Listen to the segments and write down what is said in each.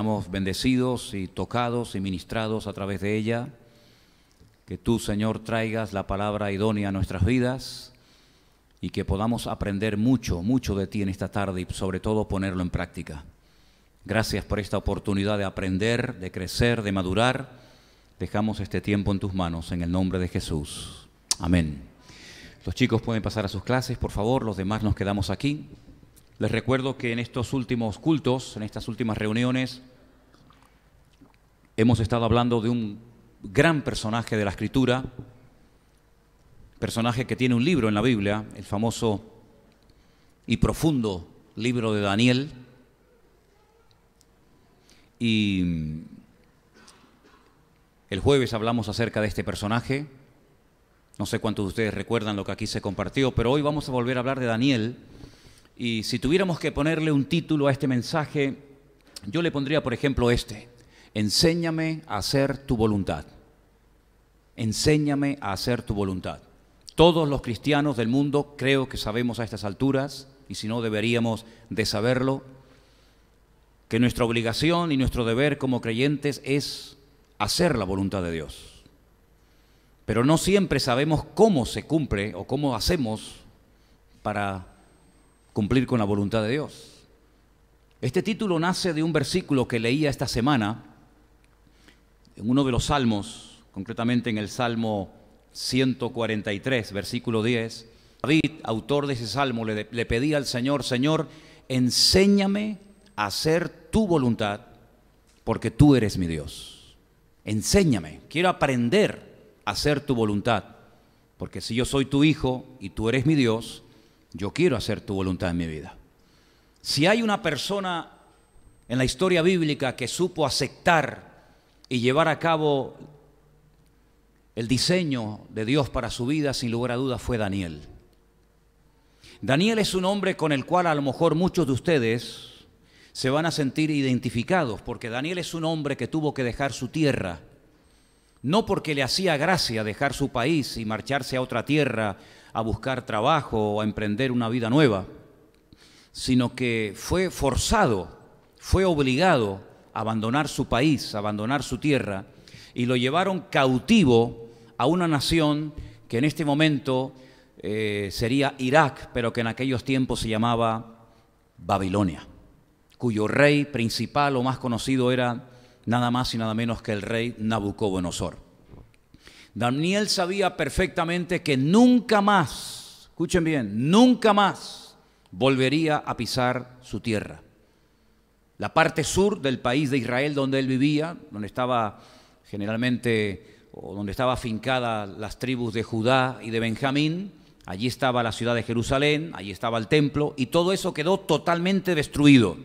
Estamos bendecidos y tocados y ministrados a través de ella. Que tú, Señor, traigas la palabra idónea a nuestras vidas y que podamos aprender mucho, mucho de ti en esta tarde y sobre todo ponerlo en práctica. Gracias por esta oportunidad de aprender, de crecer, de madurar. Dejamos este tiempo en tus manos, en el nombre de Jesús. Amén. Los chicos pueden pasar a sus clases, por favor. Los demás nos quedamos aquí. Les recuerdo que en estos últimos cultos, en estas últimas reuniones, hemos estado hablando de un gran personaje de la escritura, personaje que tiene un libro en la Biblia, el famoso y profundo libro de Daniel. Y mm, el jueves hablamos acerca de este personaje. No sé cuántos de ustedes recuerdan lo que aquí se compartió, pero hoy vamos a volver a hablar de Daniel y si tuviéramos que ponerle un título a este mensaje, yo le pondría, por ejemplo, este. Enséñame a hacer tu voluntad. Enséñame a hacer tu voluntad. Todos los cristianos del mundo creo que sabemos a estas alturas, y si no deberíamos de saberlo, que nuestra obligación y nuestro deber como creyentes es hacer la voluntad de Dios. Pero no siempre sabemos cómo se cumple o cómo hacemos para cumplir con la voluntad de Dios. Este título nace de un versículo que leía esta semana en uno de los salmos, concretamente en el Salmo 143, versículo 10. David, autor de ese salmo, le, pedía al Señor, Señor, enséñame a hacer tu voluntad, porque tú eres mi Dios. Enséñame, quiero aprender a hacer tu voluntad, porque si yo soy tu hijo y tú eres mi Dios, yo quiero hacer tu voluntad en mi vida. Si hay una persona en la historia bíblica que supo aceptar y llevar a cabo el diseño de Dios para su vida, sin lugar a dudas, fue Daniel. Daniel es un hombre con el cual a lo mejor muchos de ustedes se van a sentir identificados, porque Daniel es un hombre que tuvo que dejar su tierra, no porque le hacía gracia dejar su país y marcharse a otra tierra a buscar trabajo o a emprender una vida nueva, sino que fue forzado, fue obligado a abandonar su país, a abandonar su tierra, y lo llevaron cautivo a una nación que en este momento eh, sería Irak, pero que en aquellos tiempos se llamaba Babilonia, cuyo rey principal o más conocido era nada más y nada menos que el rey Nabucodonosor. Daniel sabía perfectamente que nunca más, escuchen bien, nunca más volvería a pisar su tierra. La parte sur del país de Israel donde él vivía, donde estaba generalmente o donde estaba afincada las tribus de Judá y de Benjamín, allí estaba la ciudad de Jerusalén, allí estaba el templo y todo eso quedó totalmente destruido.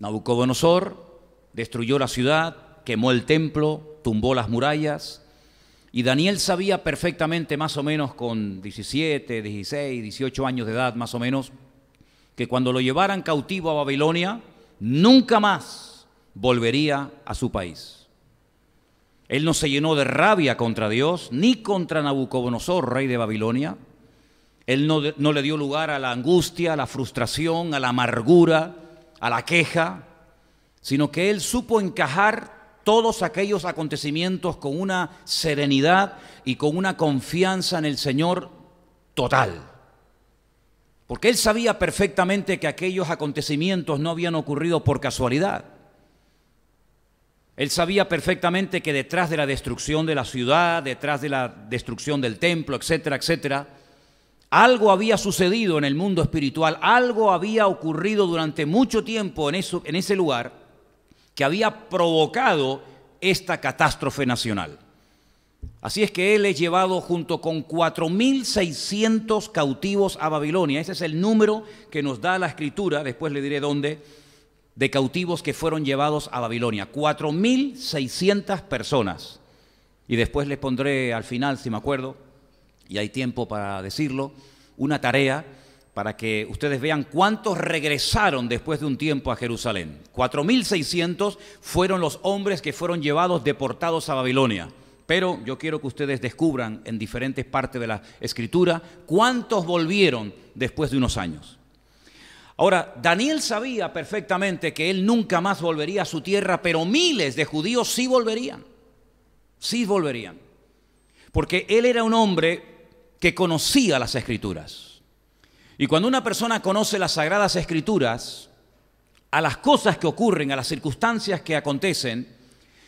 Nabucodonosor destruyó la ciudad, quemó el templo, tumbó las murallas, y Daniel sabía perfectamente, más o menos con 17, 16, 18 años de edad, más o menos, que cuando lo llevaran cautivo a Babilonia, nunca más volvería a su país. Él no se llenó de rabia contra Dios, ni contra Nabucodonosor, rey de Babilonia. Él no, no le dio lugar a la angustia, a la frustración, a la amargura, a la queja, sino que él supo encajar todos aquellos acontecimientos con una serenidad y con una confianza en el Señor total. Porque él sabía perfectamente que aquellos acontecimientos no habían ocurrido por casualidad. Él sabía perfectamente que detrás de la destrucción de la ciudad, detrás de la destrucción del templo, etcétera, etcétera, algo había sucedido en el mundo espiritual, algo había ocurrido durante mucho tiempo en, en ese lugar que había provocado esta catástrofe nacional. Así es que él es llevado junto con 4.600 cautivos a Babilonia. Ese es el número que nos da la escritura, después le diré dónde, de cautivos que fueron llevados a Babilonia. 4.600 personas. Y después les pondré al final, si me acuerdo, y hay tiempo para decirlo, una tarea para que ustedes vean cuántos regresaron después de un tiempo a Jerusalén. 4.600 fueron los hombres que fueron llevados, deportados a Babilonia. Pero yo quiero que ustedes descubran en diferentes partes de la escritura cuántos volvieron después de unos años. Ahora, Daniel sabía perfectamente que él nunca más volvería a su tierra, pero miles de judíos sí volverían. Sí volverían. Porque él era un hombre que conocía las escrituras. Y cuando una persona conoce las sagradas escrituras, a las cosas que ocurren, a las circunstancias que acontecen,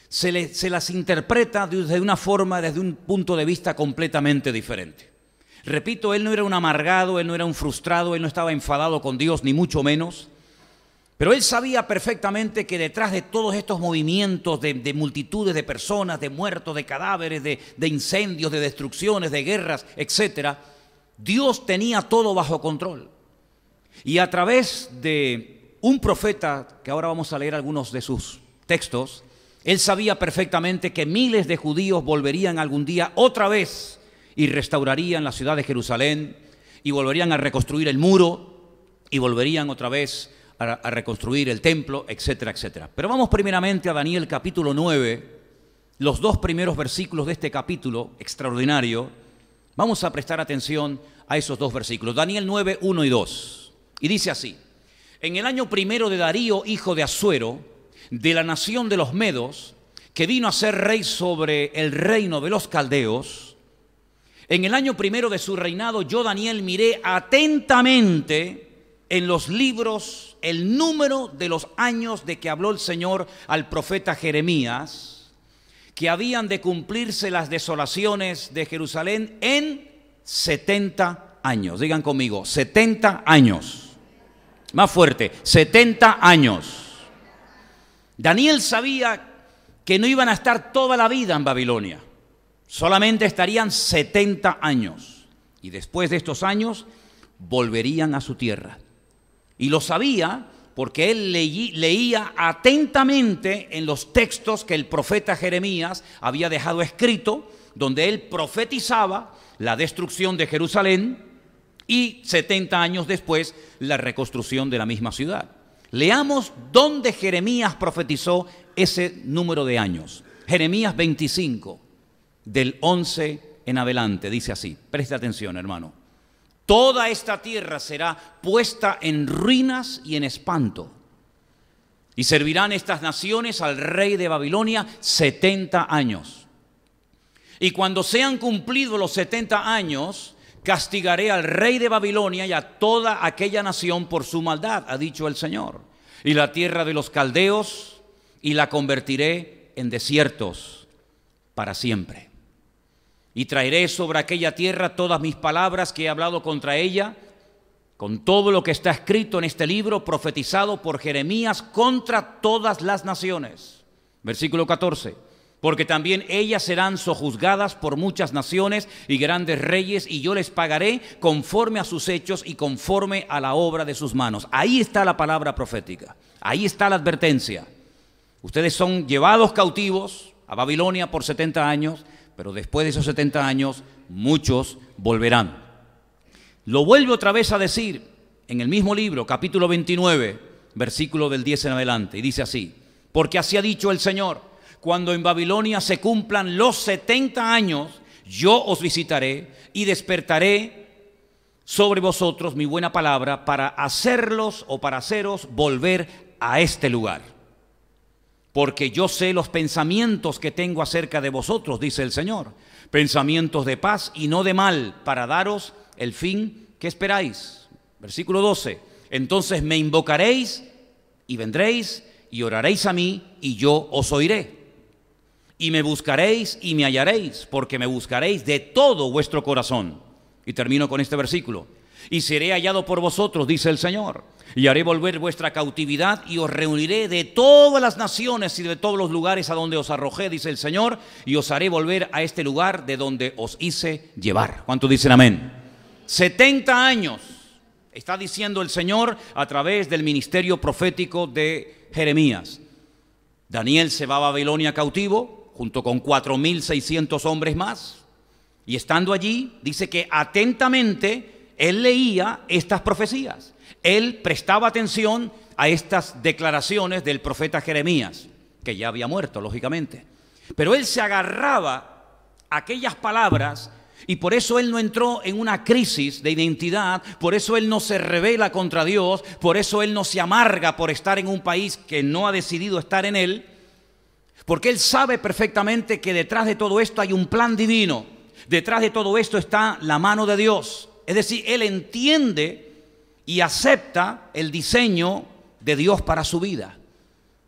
se, las interpreta desde una forma, desde un punto de vista completamente diferente. Repito, él no era un amargado, él no era un frustrado, él no estaba enfadado con Dios, ni mucho menos. Pero él sabía perfectamente que detrás de todos estos movimientos de, multitudes de personas, de muertos, de cadáveres, de, de, incendios, de destrucciones, de guerras, etcétera, Dios tenía todo bajo control. Y a través de un profeta, que ahora vamos a leer algunos de sus textos, él sabía perfectamente que miles de judíos volverían algún día otra vez y restaurarían la ciudad de Jerusalén y volverían a reconstruir el muro y volverían otra vez a, reconstruir el templo, etcétera, etcétera. Pero vamos primeramente a Daniel capítulo 9, los dos primeros versículos de este capítulo extraordinario Vamos a prestar atención a esos dos versículos, Daniel 9, 1 y 2. Y dice así, en el año primero de Darío, hijo de Azuero, de la nación de los Medos, que vino a ser rey sobre el reino de los caldeos, en el año primero de su reinado, yo Daniel miré atentamente en los libros el número de los años de que habló el Señor al profeta Jeremías que habían de cumplirse las desolaciones de Jerusalén en 70 años. Digan conmigo, 70 años. Más fuerte, 70 años. Daniel sabía que no iban a estar toda la vida en Babilonia, solamente estarían 70 años. Y después de estos años volverían a su tierra. Y lo sabía porque él leía atentamente en los textos que el profeta Jeremías había dejado escrito, donde él profetizaba la destrucción de Jerusalén y 70 años después la reconstrucción de la misma ciudad. Leamos dónde Jeremías profetizó ese número de años. Jeremías 25, del 11 en adelante, dice así. preste atención, hermano toda esta tierra será puesta en ruinas y en espanto. Y servirán estas naciones al rey de Babilonia 70 años. Y cuando sean cumplidos los 70 años, castigaré al rey de Babilonia y a toda aquella nación por su maldad, ha dicho el Señor. Y la tierra de los caldeos y la convertiré en desiertos para siempre y traeré sobre aquella tierra todas mis palabras que he hablado contra ella, con todo lo que está escrito en este libro profetizado por Jeremías contra todas las naciones. Versículo 14. Porque también ellas serán sojuzgadas por muchas naciones y grandes reyes, y yo les pagaré conforme a sus hechos y conforme a la obra de sus manos. Ahí está la palabra profética, ahí está la advertencia. Ustedes son llevados cautivos a Babilonia por 70 años, pero después de esos 70 años muchos volverán. Lo vuelve otra vez a decir en el mismo libro, capítulo 29, versículo del 10 en adelante, y dice así, porque así ha dicho el Señor, cuando en Babilonia se cumplan los 70 años, yo os visitaré y despertaré sobre vosotros mi buena palabra para hacerlos o para haceros volver a este lugar porque yo sé los pensamientos que tengo acerca de vosotros, dice el Señor, pensamientos de paz y no de mal, para daros el fin que esperáis. Versículo 12, entonces me invocaréis y vendréis y oraréis a mí y yo os oiré. Y me buscaréis y me hallaréis, porque me buscaréis de todo vuestro corazón. Y termino con este versículo y seré hallado por vosotros, dice el Señor. Y haré volver vuestra cautividad y os reuniré de todas las naciones y de todos los lugares a donde os arrojé, dice el Señor, y os haré volver a este lugar de donde os hice llevar. ¿Cuánto dicen amén? 70 años está diciendo el Señor a través del ministerio profético de Jeremías. Daniel se va a Babilonia cautivo junto con 4.600 hombres más. Y estando allí, dice que atentamente él leía estas profecías, él prestaba atención a estas declaraciones del profeta Jeremías, que ya había muerto, lógicamente. Pero él se agarraba a aquellas palabras y por eso él no entró en una crisis de identidad, por eso él no se revela contra Dios, por eso él no se amarga por estar en un país que no ha decidido estar en él, porque él sabe perfectamente que detrás de todo esto hay un plan divino, detrás de todo esto está la mano de Dios, es decir, él entiende y acepta el diseño de Dios para su vida.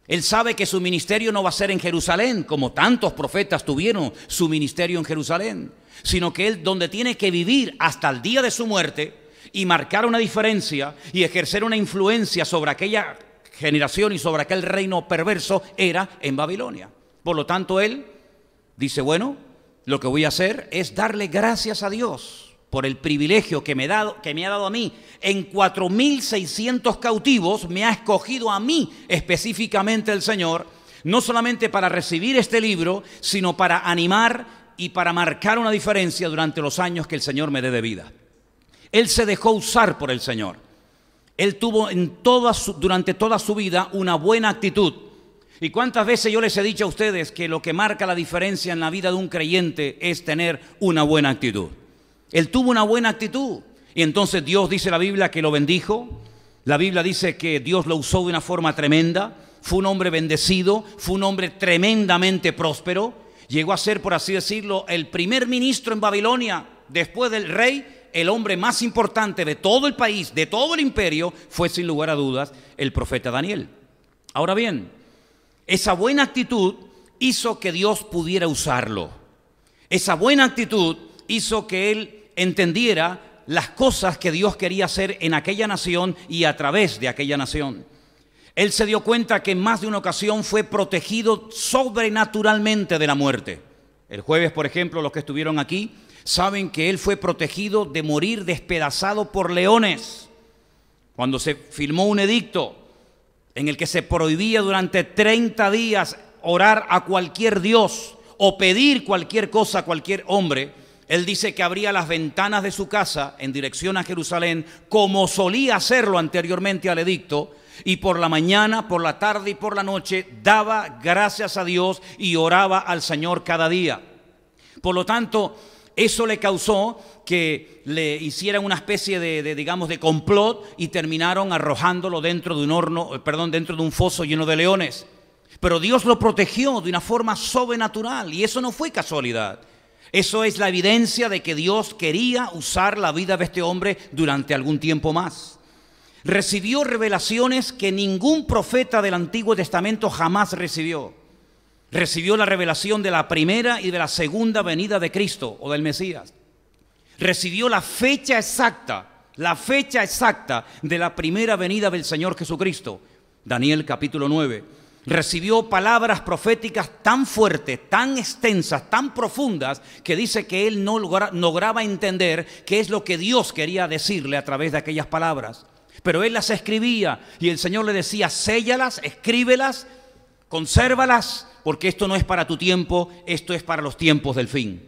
Él sabe que su ministerio no va a ser en Jerusalén, como tantos profetas tuvieron su ministerio en Jerusalén, sino que él donde tiene que vivir hasta el día de su muerte y marcar una diferencia y ejercer una influencia sobre aquella generación y sobre aquel reino perverso era en Babilonia. Por lo tanto, él dice, bueno, lo que voy a hacer es darle gracias a Dios por el privilegio que me, que me, ha dado a mí, en 4.600 cautivos me ha escogido a mí específicamente el Señor, no solamente para recibir este libro, sino para animar y para marcar una diferencia durante los años que el Señor me dé de vida. Él se dejó usar por el Señor. Él tuvo en durante toda su vida una buena actitud. ¿Y cuántas veces yo les he dicho a ustedes que lo que marca la diferencia en la vida de un creyente es tener una buena actitud? Él tuvo una buena actitud. Y entonces Dios dice la Biblia que lo bendijo. La Biblia dice que Dios lo usó de una forma tremenda. Fue un hombre bendecido, fue un hombre tremendamente próspero. Llegó a ser, por así decirlo, el primer ministro en Babilonia después del rey. El hombre más importante de todo el país, de todo el imperio, fue sin lugar a dudas el profeta Daniel. Ahora bien, esa buena actitud hizo que Dios pudiera usarlo. Esa buena actitud hizo que él entendiera las cosas que Dios quería hacer en aquella nación y a través de aquella nación. Él se dio cuenta que en más de una ocasión fue protegido sobrenaturalmente de la muerte. El jueves, por ejemplo, los que estuvieron aquí saben que él fue protegido de morir despedazado por leones cuando se firmó un edicto en el que se prohibía durante 30 días orar a cualquier dios o pedir cualquier cosa a cualquier hombre, él dice que abría las ventanas de su casa en dirección a Jerusalén, como solía hacerlo anteriormente al edicto, y por la mañana, por la tarde y por la noche daba gracias a Dios y oraba al Señor cada día. Por lo tanto, eso le causó que le hicieran una especie de, digamos, de complot y terminaron arrojándolo dentro de un horno, eh, perdón, dentro de un foso lleno de leones. Pero Dios lo protegió de una forma sobrenatural y eso no fue casualidad. Eso es la evidencia de que Dios quería usar la vida de este hombre durante algún tiempo más. Recibió revelaciones que ningún profeta del Antiguo Testamento jamás recibió. Recibió la revelación de la primera y de la segunda venida de Cristo o del Mesías. Recibió la fecha exacta, la fecha exacta de la primera venida del Señor Jesucristo. Daniel capítulo 9 recibió palabras proféticas tan fuertes, tan extensas, tan profundas, que dice que él no lograba entender qué es lo que Dios quería decirle a través de aquellas palabras. Pero él las escribía y el Señor le decía, séllalas, escríbelas, consérvalas, porque esto no es para tu tiempo, esto es para los tiempos del fin.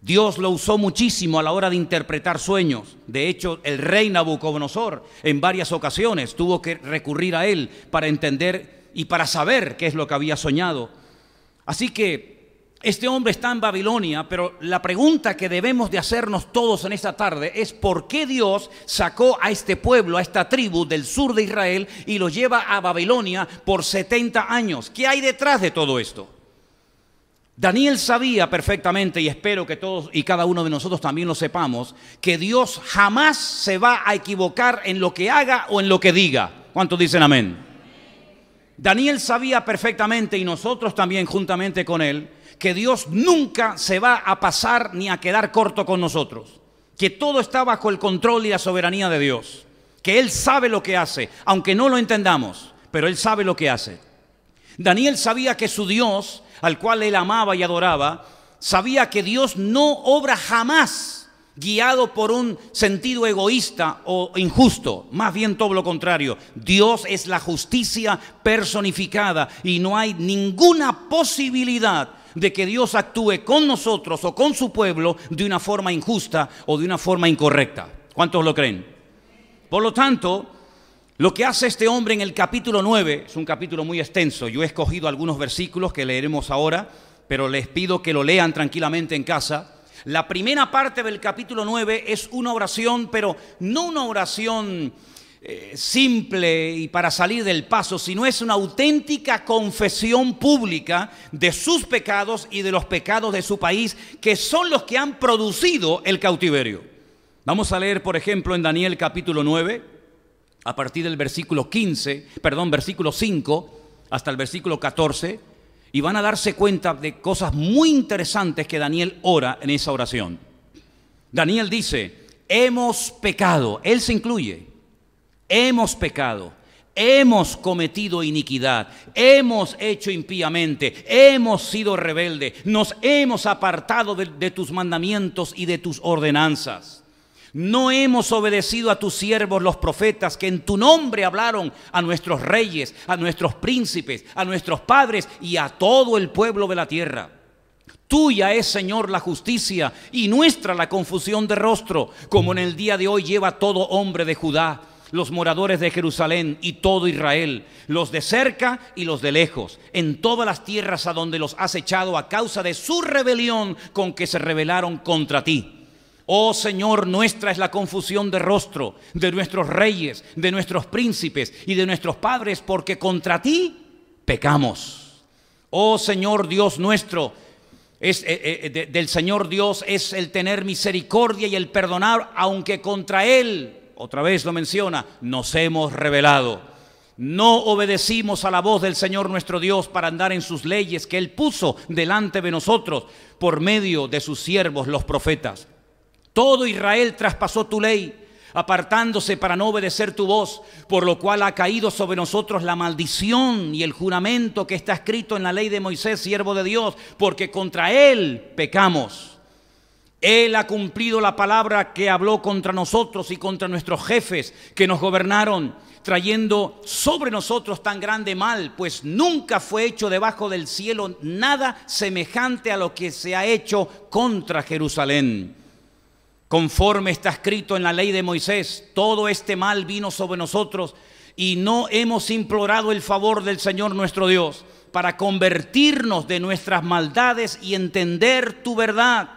Dios lo usó muchísimo a la hora de interpretar sueños. De hecho, el rey Nabucodonosor en varias ocasiones tuvo que recurrir a él para entender y para saber qué es lo que había soñado. Así que este hombre está en Babilonia, pero la pregunta que debemos de hacernos todos en esta tarde es por qué Dios sacó a este pueblo, a esta tribu del sur de Israel y lo lleva a Babilonia por 70 años. ¿Qué hay detrás de todo esto? Daniel sabía perfectamente, y espero que todos y cada uno de nosotros también lo sepamos, que Dios jamás se va a equivocar en lo que haga o en lo que diga. ¿Cuántos dicen amén? Daniel sabía perfectamente y nosotros también juntamente con él que Dios nunca se va a pasar ni a quedar corto con nosotros, que todo está bajo el control y la soberanía de Dios, que Él sabe lo que hace, aunque no lo entendamos, pero Él sabe lo que hace. Daniel sabía que su Dios, al cual él amaba y adoraba, sabía que Dios no obra jamás guiado por un sentido egoísta o injusto, más bien todo lo contrario. Dios es la justicia personificada y no hay ninguna posibilidad de que Dios actúe con nosotros o con su pueblo de una forma injusta o de una forma incorrecta. ¿Cuántos lo creen? Por lo tanto, lo que hace este hombre en el capítulo 9, es un capítulo muy extenso, yo he escogido algunos versículos que leeremos ahora, pero les pido que lo lean tranquilamente en casa. La primera parte del capítulo 9 es una oración, pero no una oración eh, simple y para salir del paso, sino es una auténtica confesión pública de sus pecados y de los pecados de su país, que son los que han producido el cautiverio. Vamos a leer, por ejemplo, en Daniel capítulo 9, a partir del versículo 15, perdón, versículo 5 hasta el versículo 14 y van a darse cuenta de cosas muy interesantes que Daniel ora en esa oración. Daniel dice, hemos pecado, él se incluye, hemos pecado, hemos cometido iniquidad, hemos hecho impíamente, hemos sido rebelde, nos hemos apartado de, de tus mandamientos y de tus ordenanzas. No hemos obedecido a tus siervos los profetas que en tu nombre hablaron a nuestros reyes, a nuestros príncipes, a nuestros padres y a todo el pueblo de la tierra. Tuya es, Señor, la justicia y nuestra la confusión de rostro, como en el día de hoy lleva todo hombre de Judá, los moradores de Jerusalén y todo Israel, los de cerca y los de lejos, en todas las tierras a donde los has echado a causa de su rebelión con que se rebelaron contra ti Oh Señor, nuestra es la confusión de rostro de nuestros reyes, de nuestros príncipes y de nuestros padres, porque contra ti pecamos. Oh Señor Dios nuestro, es, eh, eh, del Señor Dios es el tener misericordia y el perdonar, aunque contra Él, otra vez lo menciona, nos hemos revelado. No obedecimos a la voz del Señor nuestro Dios para andar en sus leyes que Él puso delante de nosotros por medio de sus siervos los profetas. Todo Israel traspasó tu ley, apartándose para no obedecer tu voz, por lo cual ha caído sobre nosotros la maldición y el juramento que está escrito en la ley de Moisés, siervo de Dios, porque contra él pecamos. Él ha cumplido la palabra que habló contra nosotros y contra nuestros jefes que nos gobernaron, trayendo sobre nosotros tan grande mal, pues nunca fue hecho debajo del cielo nada semejante a lo que se ha hecho contra Jerusalén Conforme está escrito en la ley de Moisés, todo este mal vino sobre nosotros y no hemos implorado el favor del Señor nuestro Dios para convertirnos de nuestras maldades y entender tu verdad.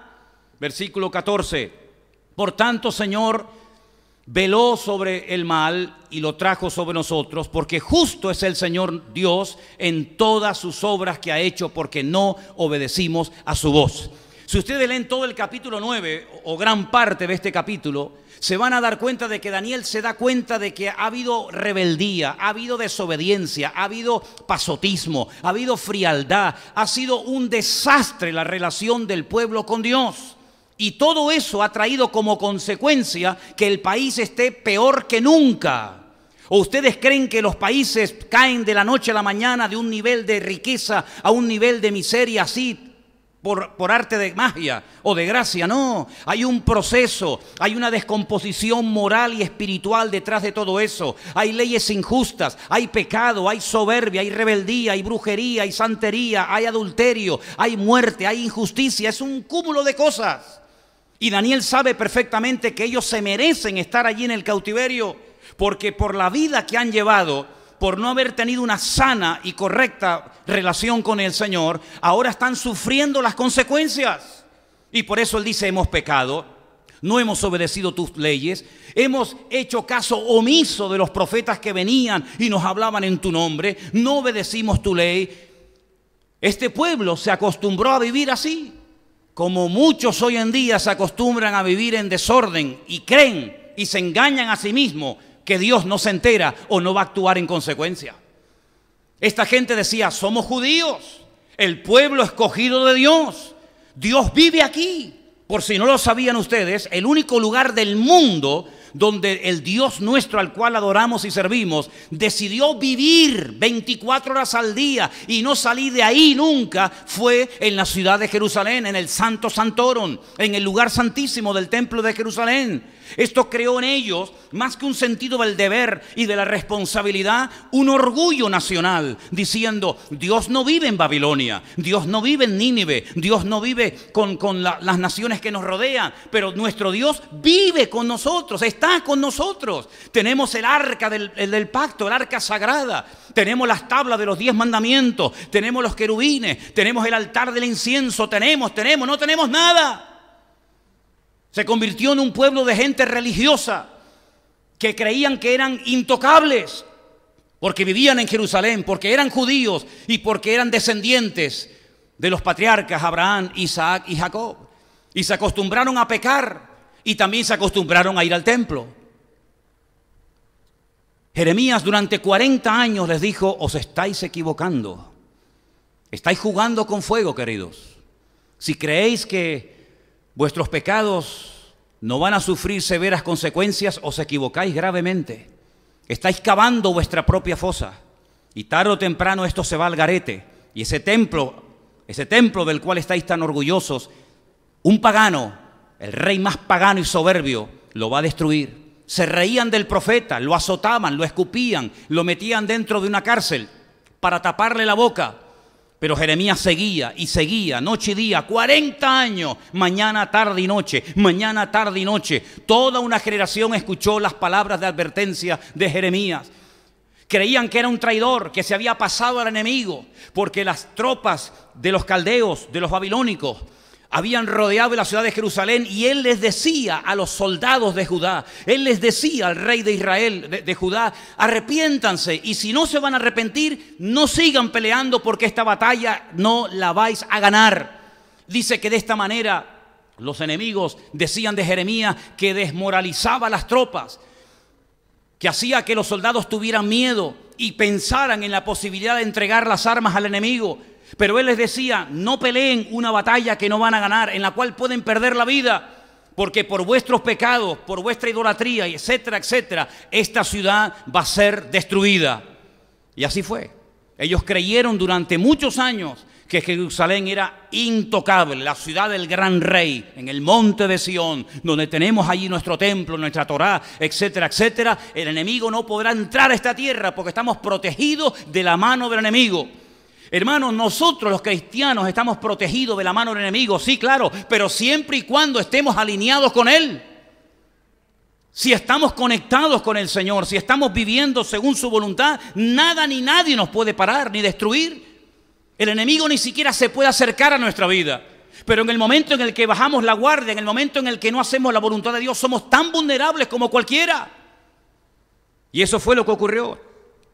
Versículo 14. Por tanto, Señor, veló sobre el mal y lo trajo sobre nosotros, porque justo es el Señor Dios en todas sus obras que ha hecho, porque no obedecimos a su voz. Si ustedes leen todo el capítulo 9 o gran parte de este capítulo, se van a dar cuenta de que Daniel se da cuenta de que ha habido rebeldía, ha habido desobediencia, ha habido pasotismo, ha habido frialdad, ha sido un desastre la relación del pueblo con Dios. Y todo eso ha traído como consecuencia que el país esté peor que nunca. ¿O ustedes creen que los países caen de la noche a la mañana de un nivel de riqueza a un nivel de miseria así por, arte de magia o de gracia, no. Hay un proceso, hay una descomposición moral y espiritual detrás de todo eso. Hay leyes injustas, hay pecado, hay soberbia, hay rebeldía, hay brujería, hay santería, hay adulterio, hay muerte, hay injusticia. Es un cúmulo de cosas. Y Daniel sabe perfectamente que ellos se merecen estar allí en el cautiverio porque por la vida que han llevado, por no haber tenido una sana y correcta relación con el Señor, ahora están sufriendo las consecuencias. Y por eso Él dice, hemos pecado, no hemos obedecido tus leyes, hemos hecho caso omiso de los profetas que venían y nos hablaban en tu nombre, no obedecimos tu ley. Este pueblo se acostumbró a vivir así, como muchos hoy en día se acostumbran a vivir en desorden y creen y se engañan a sí mismos que Dios no se entera o no va a actuar en consecuencia. Esta gente decía, somos judíos, el pueblo escogido de Dios, Dios vive aquí. Por si no lo sabían ustedes, el único lugar del mundo donde el Dios nuestro al cual adoramos y servimos decidió vivir 24 horas al día y no salir de ahí nunca fue en la ciudad de Jerusalén, en el Santo Santorón, en el lugar santísimo del templo de Jerusalén. Esto creó en ellos, más que un sentido del deber y de la responsabilidad, un orgullo nacional, diciendo, Dios no vive en Babilonia, Dios no vive en Nínive, Dios no vive con, las naciones que nos rodean, pero nuestro Dios vive con nosotros, está con nosotros. Tenemos el arca del, del pacto, el arca sagrada, tenemos las tablas de los diez mandamientos, tenemos los querubines, tenemos el altar del incienso, tenemos, tenemos, no tenemos nada. Se convirtió en un pueblo de gente religiosa que creían que eran intocables porque vivían en Jerusalén, porque eran judíos y porque eran descendientes de los patriarcas Abraham, Isaac y Jacob. Y se acostumbraron a pecar y también se acostumbraron a ir al templo. Jeremías durante 40 años les dijo, os estáis equivocando, estáis jugando con fuego, queridos. Si creéis que vuestros pecados no van a sufrir severas consecuencias, os equivocáis gravemente. Estáis cavando vuestra propia fosa y tarde o temprano esto se va al garete y ese templo, ese templo del cual estáis tan orgullosos, un pagano, el rey más pagano y soberbio, lo va a destruir. Se reían del profeta, lo azotaban, lo escupían, lo metían dentro de una cárcel para taparle la boca pero Jeremías seguía y seguía, noche y día, 40 años, mañana, tarde y noche, mañana, tarde y noche. Toda una generación escuchó las palabras de advertencia de Jeremías. Creían que era un traidor, que se había pasado al enemigo, porque las tropas de los caldeos, de los babilónicos, habían rodeado la ciudad de Jerusalén y él les decía a los soldados de Judá, él les decía al rey de Israel, de, Judá, arrepiéntanse y si no se van a arrepentir, no sigan peleando porque esta batalla no la vais a ganar. Dice que de esta manera los enemigos decían de Jeremías que desmoralizaba las tropas, que hacía que los soldados tuvieran miedo y pensaran en la posibilidad de entregar las armas al enemigo. Pero él les decía, no peleen una batalla que no van a ganar, en la cual pueden perder la vida, porque por vuestros pecados, por vuestra idolatría, etcétera, etcétera, esta ciudad va a ser destruida. Y así fue. Ellos creyeron durante muchos años que Jerusalén era intocable, la ciudad del gran rey, en el monte de Sión, donde tenemos allí nuestro templo, nuestra Torá, etcétera, etcétera. El enemigo no podrá entrar a esta tierra porque estamos protegidos de la mano del enemigo. Hermanos, nosotros los cristianos estamos protegidos de la mano del enemigo, sí, claro, pero siempre y cuando estemos alineados con Él. Si estamos conectados con el Señor, si estamos viviendo según su voluntad, nada ni nadie nos puede parar ni destruir. El enemigo ni siquiera se puede acercar a nuestra vida. Pero en el momento en el que bajamos la guardia, en el momento en el que no hacemos la voluntad de Dios, somos tan vulnerables como cualquiera. Y eso fue lo que ocurrió.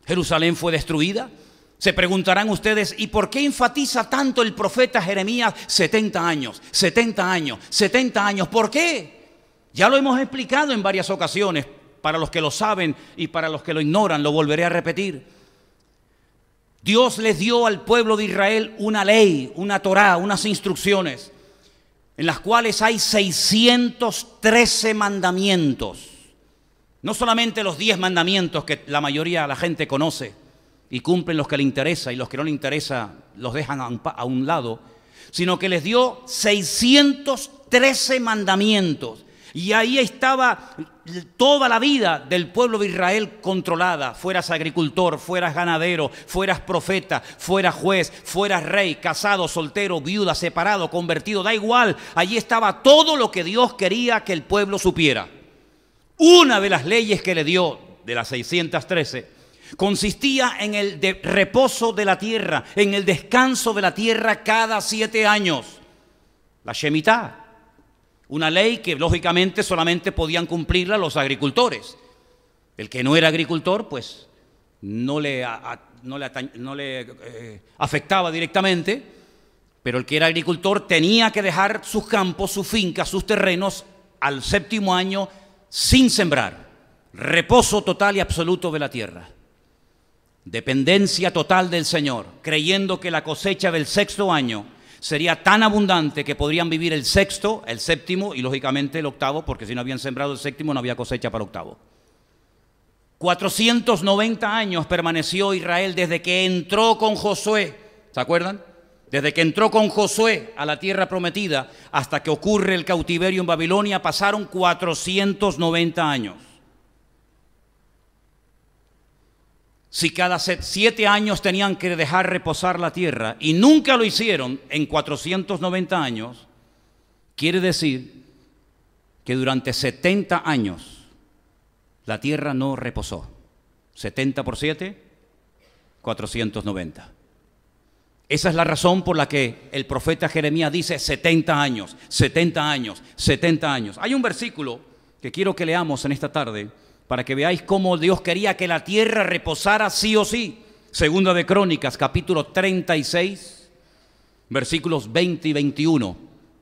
Jerusalén fue destruida, se preguntarán ustedes, ¿y por qué enfatiza tanto el profeta Jeremías 70 años, 70 años, 70 años? ¿Por qué? Ya lo hemos explicado en varias ocasiones, para los que lo saben y para los que lo ignoran, lo volveré a repetir. Dios les dio al pueblo de Israel una ley, una Torá, unas instrucciones, en las cuales hay 613 mandamientos. No solamente los 10 mandamientos que la mayoría de la gente conoce, y cumplen los que le interesa y los que no le interesa los dejan a un lado, sino que les dio 613 mandamientos. Y ahí estaba toda la vida del pueblo de Israel controlada. Fueras agricultor, fueras ganadero, fueras profeta, fueras juez, fueras rey, casado, soltero, viuda, separado, convertido, da igual. Allí estaba todo lo que Dios quería que el pueblo supiera. Una de las leyes que le dio de las 613 consistía en el reposo de la tierra, en el descanso de la tierra cada siete años. La Shemitah, una ley que lógicamente solamente podían cumplirla los agricultores. El que no era agricultor, pues no le, no le, eh, afectaba directamente, pero el que era agricultor tenía que dejar sus campos, su finca sus terrenos al séptimo año sin sembrar. Reposo total y absoluto de la tierra dependencia total del Señor, creyendo que la cosecha del sexto año sería tan abundante que podrían vivir el sexto, el séptimo y lógicamente el octavo, porque si no habían sembrado el séptimo no había cosecha para octavo. 490 años permaneció Israel desde que entró con Josué, ¿se acuerdan? Desde que entró con Josué a la tierra prometida hasta que ocurre el cautiverio en Babilonia pasaron 490 años. Si cada siete años tenían que dejar reposar la tierra y nunca lo hicieron en 490 años, quiere decir que durante 70 años la tierra no reposó. 70 por 7, 490. Esa es la razón por la que el profeta Jeremías dice 70 años, 70 años, 70 años. Hay un versículo que quiero que leamos en esta tarde para que veáis cómo Dios quería que la tierra reposara sí o sí. Segunda de Crónicas, capítulo 36, versículos 20 y 21.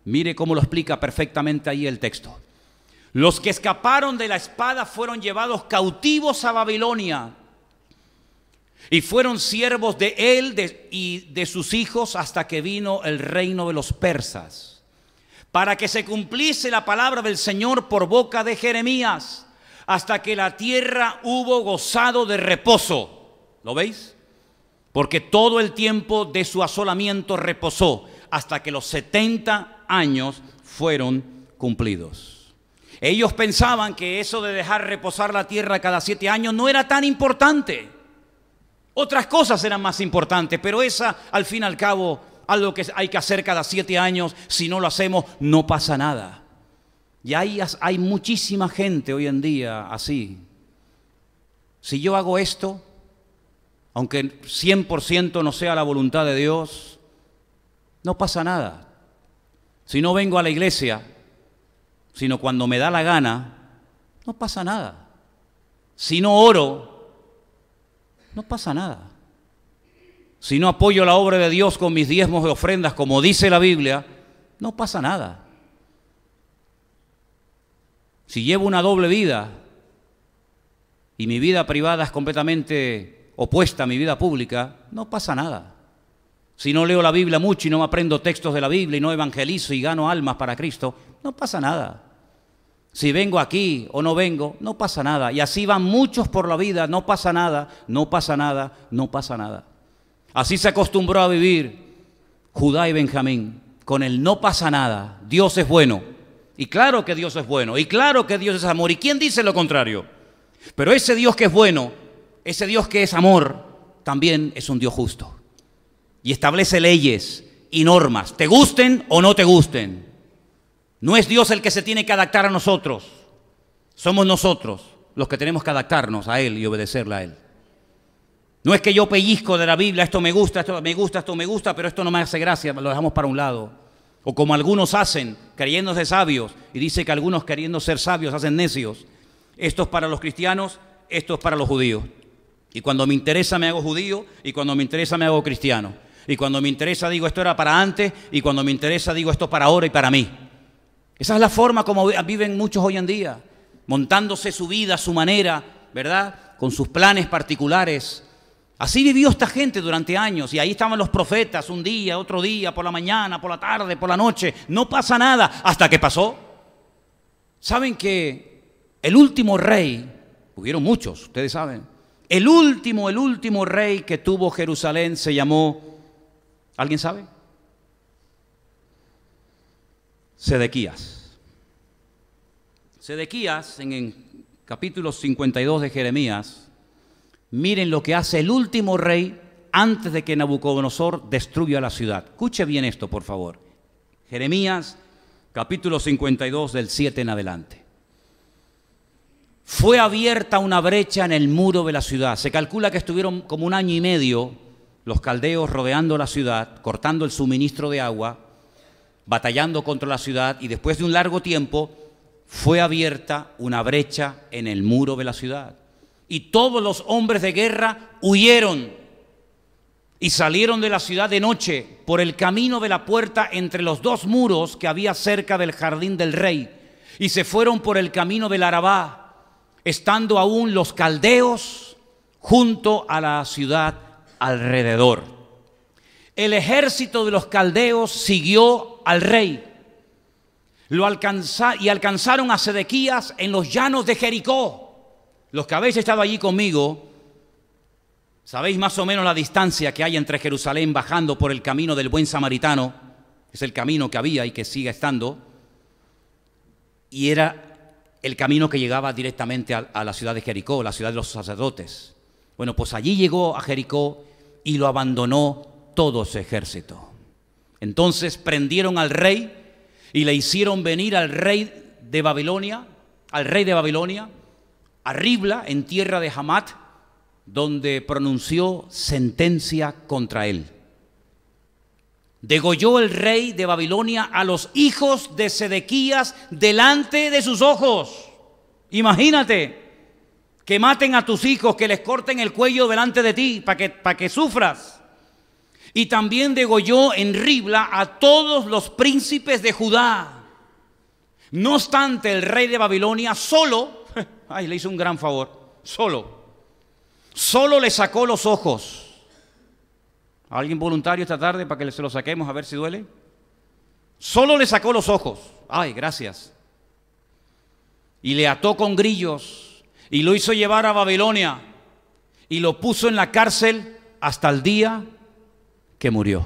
Mire cómo lo explica perfectamente ahí el texto. Los que escaparon de la espada fueron llevados cautivos a Babilonia y fueron siervos de él y de sus hijos hasta que vino el reino de los persas, para que se cumpliese la palabra del Señor por boca de Jeremías hasta que la tierra hubo gozado de reposo. ¿Lo veis? Porque todo el tiempo de su asolamiento reposó hasta que los 70 años fueron cumplidos. Ellos pensaban que eso de dejar reposar la tierra cada siete años no era tan importante. Otras cosas eran más importantes, pero esa, al fin y al cabo, algo que hay que hacer cada siete años, si no lo hacemos, no pasa nada. Y hay, hay muchísima gente hoy en día así. Si yo hago esto, aunque 100% no sea la voluntad de Dios, no pasa nada. Si no vengo a la iglesia, sino cuando me da la gana, no pasa nada. Si no oro, no pasa nada. Si no apoyo la obra de Dios con mis diezmos de ofrendas, como dice la Biblia, no pasa nada. Si llevo una doble vida y mi vida privada es completamente opuesta a mi vida pública, no pasa nada. Si no leo la Biblia mucho y no aprendo textos de la Biblia y no evangelizo y gano almas para Cristo, no pasa nada. Si vengo aquí o no vengo, no pasa nada. Y así van muchos por la vida, no pasa nada, no pasa nada, no pasa nada. Así se acostumbró a vivir Judá y Benjamín, con el no pasa nada, Dios es bueno. Y claro que Dios es bueno, y claro que Dios es amor. ¿Y quién dice lo contrario? Pero ese Dios que es bueno, ese Dios que es amor, también es un Dios justo. Y establece leyes y normas, te gusten o no te gusten. No es Dios el que se tiene que adaptar a nosotros. Somos nosotros los que tenemos que adaptarnos a Él y obedecerle a Él. No es que yo pellizco de la Biblia, esto me gusta, esto me gusta, esto me gusta, pero esto no me hace gracia, lo dejamos para un lado. O como algunos hacen, creyéndose sabios, y dice que algunos queriendo ser sabios hacen necios. Esto es para los cristianos, esto es para los judíos. Y cuando me interesa me hago judío, y cuando me interesa me hago cristiano. Y cuando me interesa digo esto era para antes, y cuando me interesa digo esto para ahora y para mí. Esa es la forma como viven muchos hoy en día, montándose su vida, su manera, ¿verdad? Con sus planes particulares, Así vivió esta gente durante años y ahí estaban los profetas un día, otro día, por la mañana, por la tarde, por la noche. No pasa nada hasta que pasó. Saben que el último rey, hubieron muchos, ustedes saben, el último, el último rey que tuvo Jerusalén se llamó, ¿alguien sabe? Sedequías. Sedequías en el capítulo 52 de Jeremías Miren lo que hace el último rey antes de que Nabucodonosor destruya la ciudad. Escuche bien esto, por favor. Jeremías capítulo 52 del 7 en adelante. Fue abierta una brecha en el muro de la ciudad. Se calcula que estuvieron como un año y medio los caldeos rodeando la ciudad, cortando el suministro de agua, batallando contra la ciudad y después de un largo tiempo fue abierta una brecha en el muro de la ciudad y todos los hombres de guerra huyeron y salieron de la ciudad de noche por el camino de la puerta entre los dos muros que había cerca del jardín del rey y se fueron por el camino del Arabá, estando aún los caldeos junto a la ciudad alrededor. El ejército de los caldeos siguió al rey lo y alcanzaron a Sedequías en los llanos de Jericó los que habéis estado allí conmigo, sabéis más o menos la distancia que hay entre Jerusalén bajando por el camino del buen samaritano, es el camino que había y que sigue estando, y era el camino que llegaba directamente a, a la ciudad de Jericó, la ciudad de los sacerdotes. Bueno, pues allí llegó a Jericó y lo abandonó todo su ejército. Entonces prendieron al rey y le hicieron venir al rey de Babilonia, al rey de Babilonia, a Ribla, en tierra de Hamat, donde pronunció sentencia contra él. Degolló el rey de Babilonia a los hijos de Sedequías delante de sus ojos. Imagínate que maten a tus hijos, que les corten el cuello delante de ti para que, que sufras. Y también degolló en Ribla a todos los príncipes de Judá. No obstante, el rey de Babilonia solo Ay, le hizo un gran favor. Solo. Solo le sacó los ojos. ¿Alguien voluntario esta tarde para que se lo saquemos a ver si duele? Solo le sacó los ojos. Ay, gracias. Y le ató con grillos y lo hizo llevar a Babilonia y lo puso en la cárcel hasta el día que murió.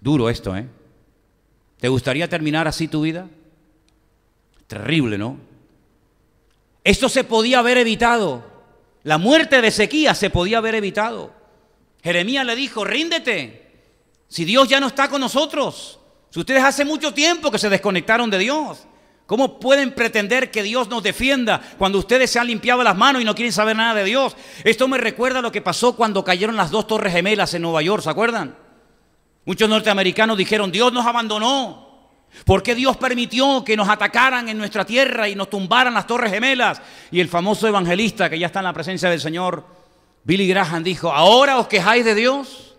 Duro esto, ¿eh? ¿Te gustaría terminar así tu vida? Terrible, ¿no? Esto se podía haber evitado. La muerte de Ezequías se podía haber evitado. Jeremías le dijo, ríndete. Si Dios ya no está con nosotros, si ustedes hace mucho tiempo que se desconectaron de Dios, ¿cómo pueden pretender que Dios nos defienda cuando ustedes se han limpiado las manos y no quieren saber nada de Dios? Esto me recuerda lo que pasó cuando cayeron las dos torres gemelas en Nueva York, ¿se acuerdan? Muchos norteamericanos dijeron, Dios nos abandonó. ¿Por qué Dios permitió que nos atacaran en nuestra tierra y nos tumbaran las torres gemelas? Y el famoso evangelista que ya está en la presencia del Señor, Billy Graham, dijo, ¿ahora os quejáis de Dios?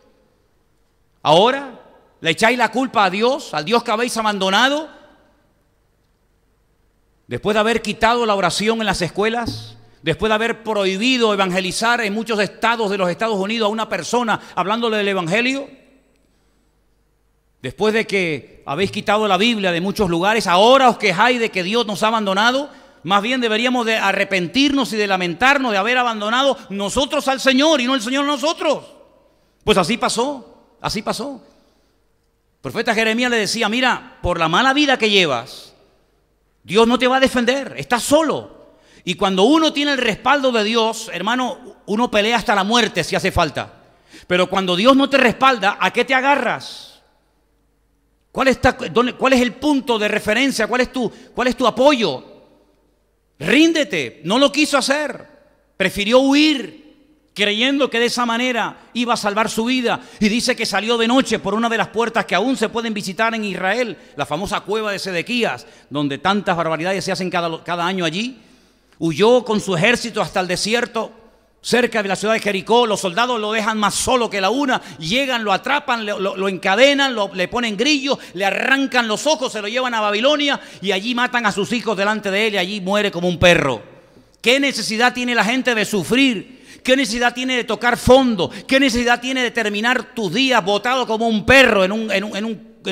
¿Ahora le echáis la culpa a Dios, al Dios que habéis abandonado? Después de haber quitado la oración en las escuelas, después de haber prohibido evangelizar en muchos estados de los Estados Unidos a una persona hablándole del Evangelio, Después de que habéis quitado la Biblia de muchos lugares, ahora os quejáis de que Dios nos ha abandonado. Más bien deberíamos de arrepentirnos y de lamentarnos de haber abandonado nosotros al Señor y no el Señor a nosotros. Pues así pasó, así pasó. El profeta Jeremías le decía, mira, por la mala vida que llevas, Dios no te va a defender, estás solo. Y cuando uno tiene el respaldo de Dios, hermano, uno pelea hasta la muerte si hace falta. Pero cuando Dios no te respalda, ¿a qué te agarras? ¿Cuál, es el punto de referencia? ¿Cuál es, tu, apoyo? Ríndete. No lo quiso hacer. Prefirió huir creyendo que de esa manera iba a salvar su vida. Y dice que salió de noche por una de las puertas que aún se pueden visitar en Israel, la famosa cueva de Sedequías, donde tantas barbaridades se hacen cada, cada año allí. Huyó con su ejército hasta el desierto cerca de la ciudad de Jericó, los soldados lo dejan más solo que la una, llegan, lo atrapan, lo, encadenan, le ponen grillos, le arrancan los ojos, se lo llevan a Babilonia y allí matan a sus hijos delante de él y allí muere como un perro. ¿Qué necesidad tiene la gente de sufrir? ¿Qué necesidad tiene de tocar fondo? ¿Qué necesidad tiene de terminar tus días botado como un perro en un, en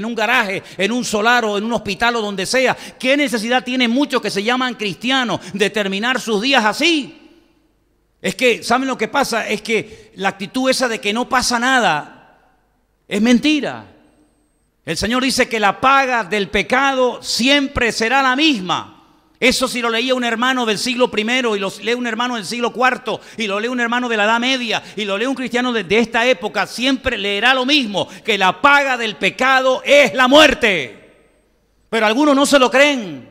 un garaje, en un solar o en un hospital o donde sea. ¿Qué necesidad tiene muchos que se llaman cristianos de terminar sus días así? Es que, ¿saben lo que pasa? Es que la actitud esa de que no pasa nada es mentira. El Señor dice que la paga del pecado siempre será la misma. Eso si lo leía un hermano del siglo I y lo lee un hermano del siglo IV y lo lee un hermano de la Edad Media y lo lee un cristiano desde esta época, siempre leerá lo mismo, que la paga del pecado es la muerte. Pero algunos no se lo creen.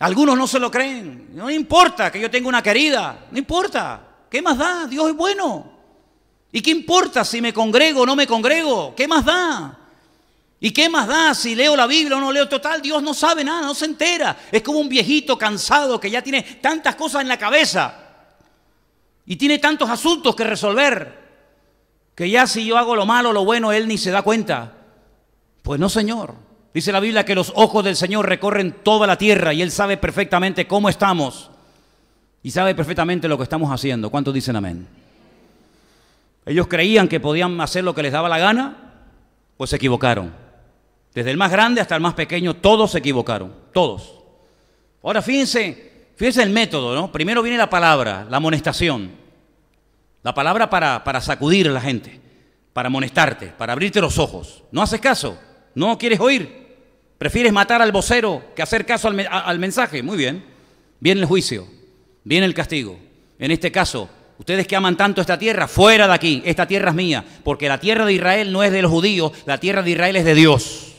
Algunos no se lo creen. No importa que yo tenga una querida. No importa. ¿Qué más da? Dios es bueno. ¿Y qué importa si me congrego o no me congrego? ¿Qué más da? ¿Y qué más da si leo la Biblia o no leo total? Dios no sabe nada, no se entera. Es como un viejito cansado que ya tiene tantas cosas en la cabeza y tiene tantos asuntos que resolver que ya si yo hago lo malo o lo bueno, él ni se da cuenta. Pues no, Señor. Dice la Biblia que los ojos del Señor recorren toda la tierra y Él sabe perfectamente cómo estamos y sabe perfectamente lo que estamos haciendo. ¿Cuántos dicen amén? Ellos creían que podían hacer lo que les daba la gana, pues se equivocaron. Desde el más grande hasta el más pequeño, todos se equivocaron, todos. Ahora fíjense, fíjense el método, ¿no? Primero viene la palabra, la amonestación. La palabra para, para sacudir a la gente, para amonestarte, para abrirte los ojos. ¿No haces caso? No quieres oír. Prefieres matar al vocero que hacer caso al, mensaje. Muy bien. Viene el juicio. Viene el castigo. En este caso, Ustedes que aman tanto esta tierra, fuera de aquí, esta tierra es mía, porque la tierra de Israel no es de los judíos, la tierra de Israel es de Dios.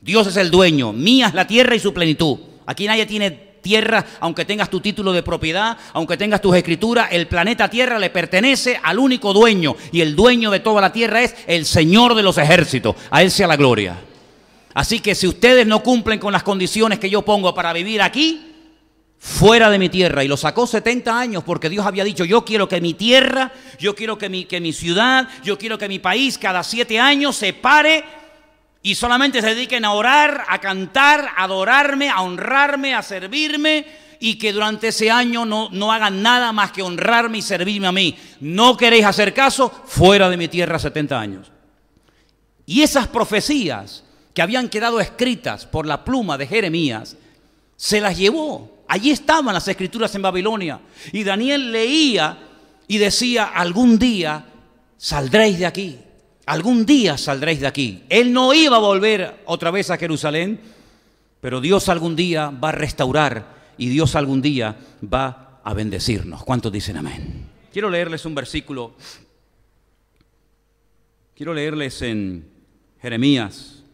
Dios es el dueño, mía es la tierra y su plenitud. Aquí nadie tiene tierra, aunque tengas tu título de propiedad, aunque tengas tus escrituras, el planeta Tierra le pertenece al único dueño. Y el dueño de toda la tierra es el Señor de los ejércitos. A Él sea la gloria. Así que si ustedes no cumplen con las condiciones que yo pongo para vivir aquí, fuera de mi tierra. Y lo sacó 70 años porque Dios había dicho, yo quiero que mi tierra, yo quiero que mi, que mi ciudad, yo quiero que mi país cada siete años se pare y solamente se dediquen a orar, a cantar, a adorarme, a honrarme, a servirme y que durante ese año no, hagan nada más que honrarme y servirme a mí. No queréis hacer caso, fuera de mi tierra 70 años. Y esas profecías que habían quedado escritas por la pluma de Jeremías, se las llevó. Allí estaban las escrituras en Babilonia. Y Daniel leía y decía, algún día saldréis de aquí algún día saldréis de aquí. Él no iba a volver otra vez a Jerusalén, pero Dios algún día va a restaurar y Dios algún día va a bendecirnos. ¿Cuántos dicen amén? Quiero leerles un versículo. Quiero leerles en Jeremías,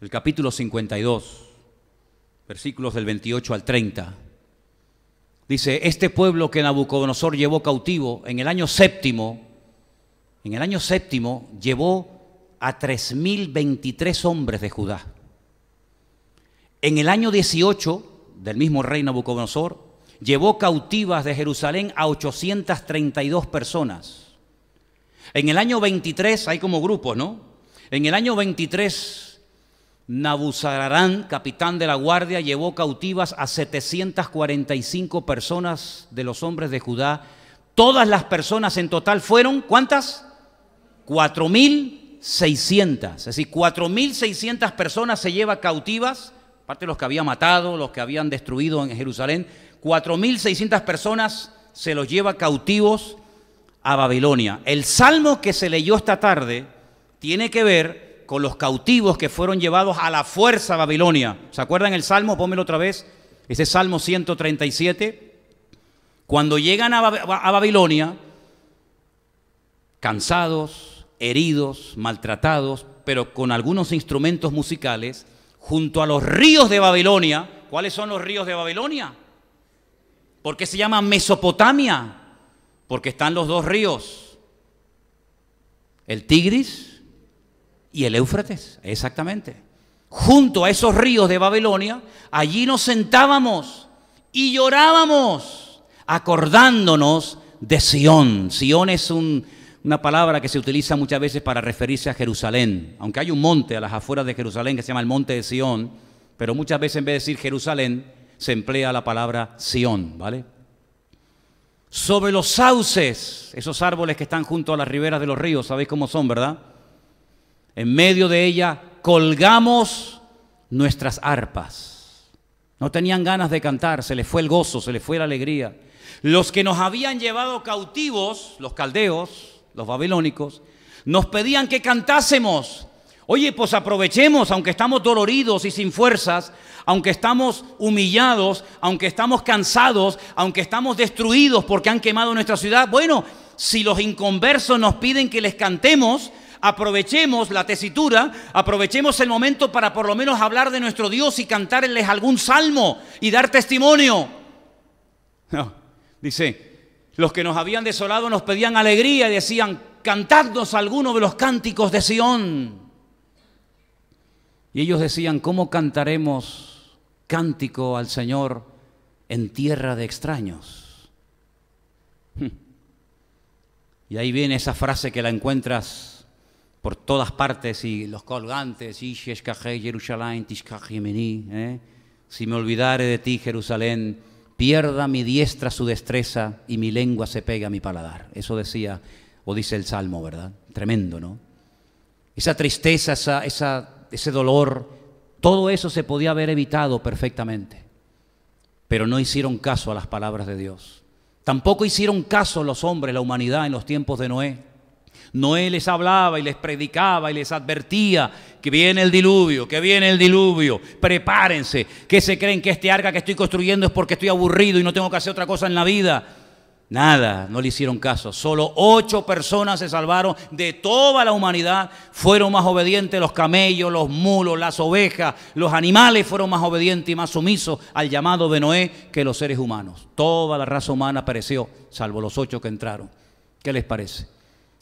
el capítulo 52, versículos del 28 al 30. Dice, este pueblo que Nabucodonosor llevó cautivo en el año séptimo, en el año séptimo llevó a 3.023 hombres de Judá. En el año 18 del mismo rey Nabucodonosor, llevó cautivas de Jerusalén a 832 personas. En el año 23, hay como grupos, ¿no? En el año 23, Nabuzararán, capitán de la guardia, llevó cautivas a 745 personas de los hombres de Judá. Todas las personas en total fueron, ¿cuántas? 4.600, es decir, 4.600 personas se lleva cautivas, aparte de los que había matado, los que habían destruido en Jerusalén, 4.600 personas se los lleva cautivos a Babilonia. El salmo que se leyó esta tarde tiene que ver con los cautivos que fueron llevados a la fuerza a Babilonia. ¿Se acuerdan el salmo? Pónmelo otra vez. Ese salmo 137. Cuando llegan a Babilonia, cansados, heridos, maltratados, pero con algunos instrumentos musicales, junto a los ríos de Babilonia. ¿Cuáles son los ríos de Babilonia? ¿Por qué se llama Mesopotamia? Porque están los dos ríos, el Tigris y el Éufrates, exactamente. Junto a esos ríos de Babilonia, allí nos sentábamos y llorábamos, acordándonos de Sión. Sión es un una palabra que se utiliza muchas veces para referirse a Jerusalén, aunque hay un monte a las afueras de Jerusalén que se llama el monte de Sión, pero muchas veces en vez de decir Jerusalén se emplea la palabra Sión, ¿vale? Sobre los sauces, esos árboles que están junto a las riberas de los ríos, ¿sabéis cómo son, verdad? En medio de ella colgamos nuestras arpas. No tenían ganas de cantar, se les fue el gozo, se les fue la alegría. Los que nos habían llevado cautivos, los caldeos, los babilónicos, nos pedían que cantásemos. Oye, pues aprovechemos, aunque estamos doloridos y sin fuerzas, aunque estamos humillados, aunque estamos cansados, aunque estamos destruidos porque han quemado nuestra ciudad. Bueno, si los inconversos nos piden que les cantemos, aprovechemos la tesitura, aprovechemos el momento para por lo menos hablar de nuestro Dios y cantarles algún salmo y dar testimonio. dice, los que nos habían desolado nos pedían alegría y decían, cantadnos alguno de los cánticos de Sión. Y ellos decían, ¿cómo cantaremos cántico al Señor en tierra de extraños? Y ahí viene esa frase que la encuentras por todas partes y los colgantes, Jerusalén, ¿eh? si me olvidare de ti, Jerusalén, pierda mi diestra su destreza y mi lengua se pega a mi paladar. Eso decía o dice el Salmo, ¿verdad? Tremendo, ¿no? Esa tristeza, esa, ese dolor, todo eso se podía haber evitado perfectamente, pero no hicieron caso a las palabras de Dios. Tampoco hicieron caso los hombres, la humanidad en los tiempos de Noé. Noé les hablaba y les predicaba y les advertía que viene el diluvio, que viene el diluvio, prepárense, que se creen que este arca que estoy construyendo es porque estoy aburrido y no tengo que hacer otra cosa en la vida. Nada, no le hicieron caso. Solo ocho personas se salvaron de toda la humanidad. Fueron más obedientes los camellos, los mulos, las ovejas, los animales fueron más obedientes y más sumisos al llamado de Noé que los seres humanos. Toda la raza humana pereció, salvo los ocho que entraron. ¿Qué les parece?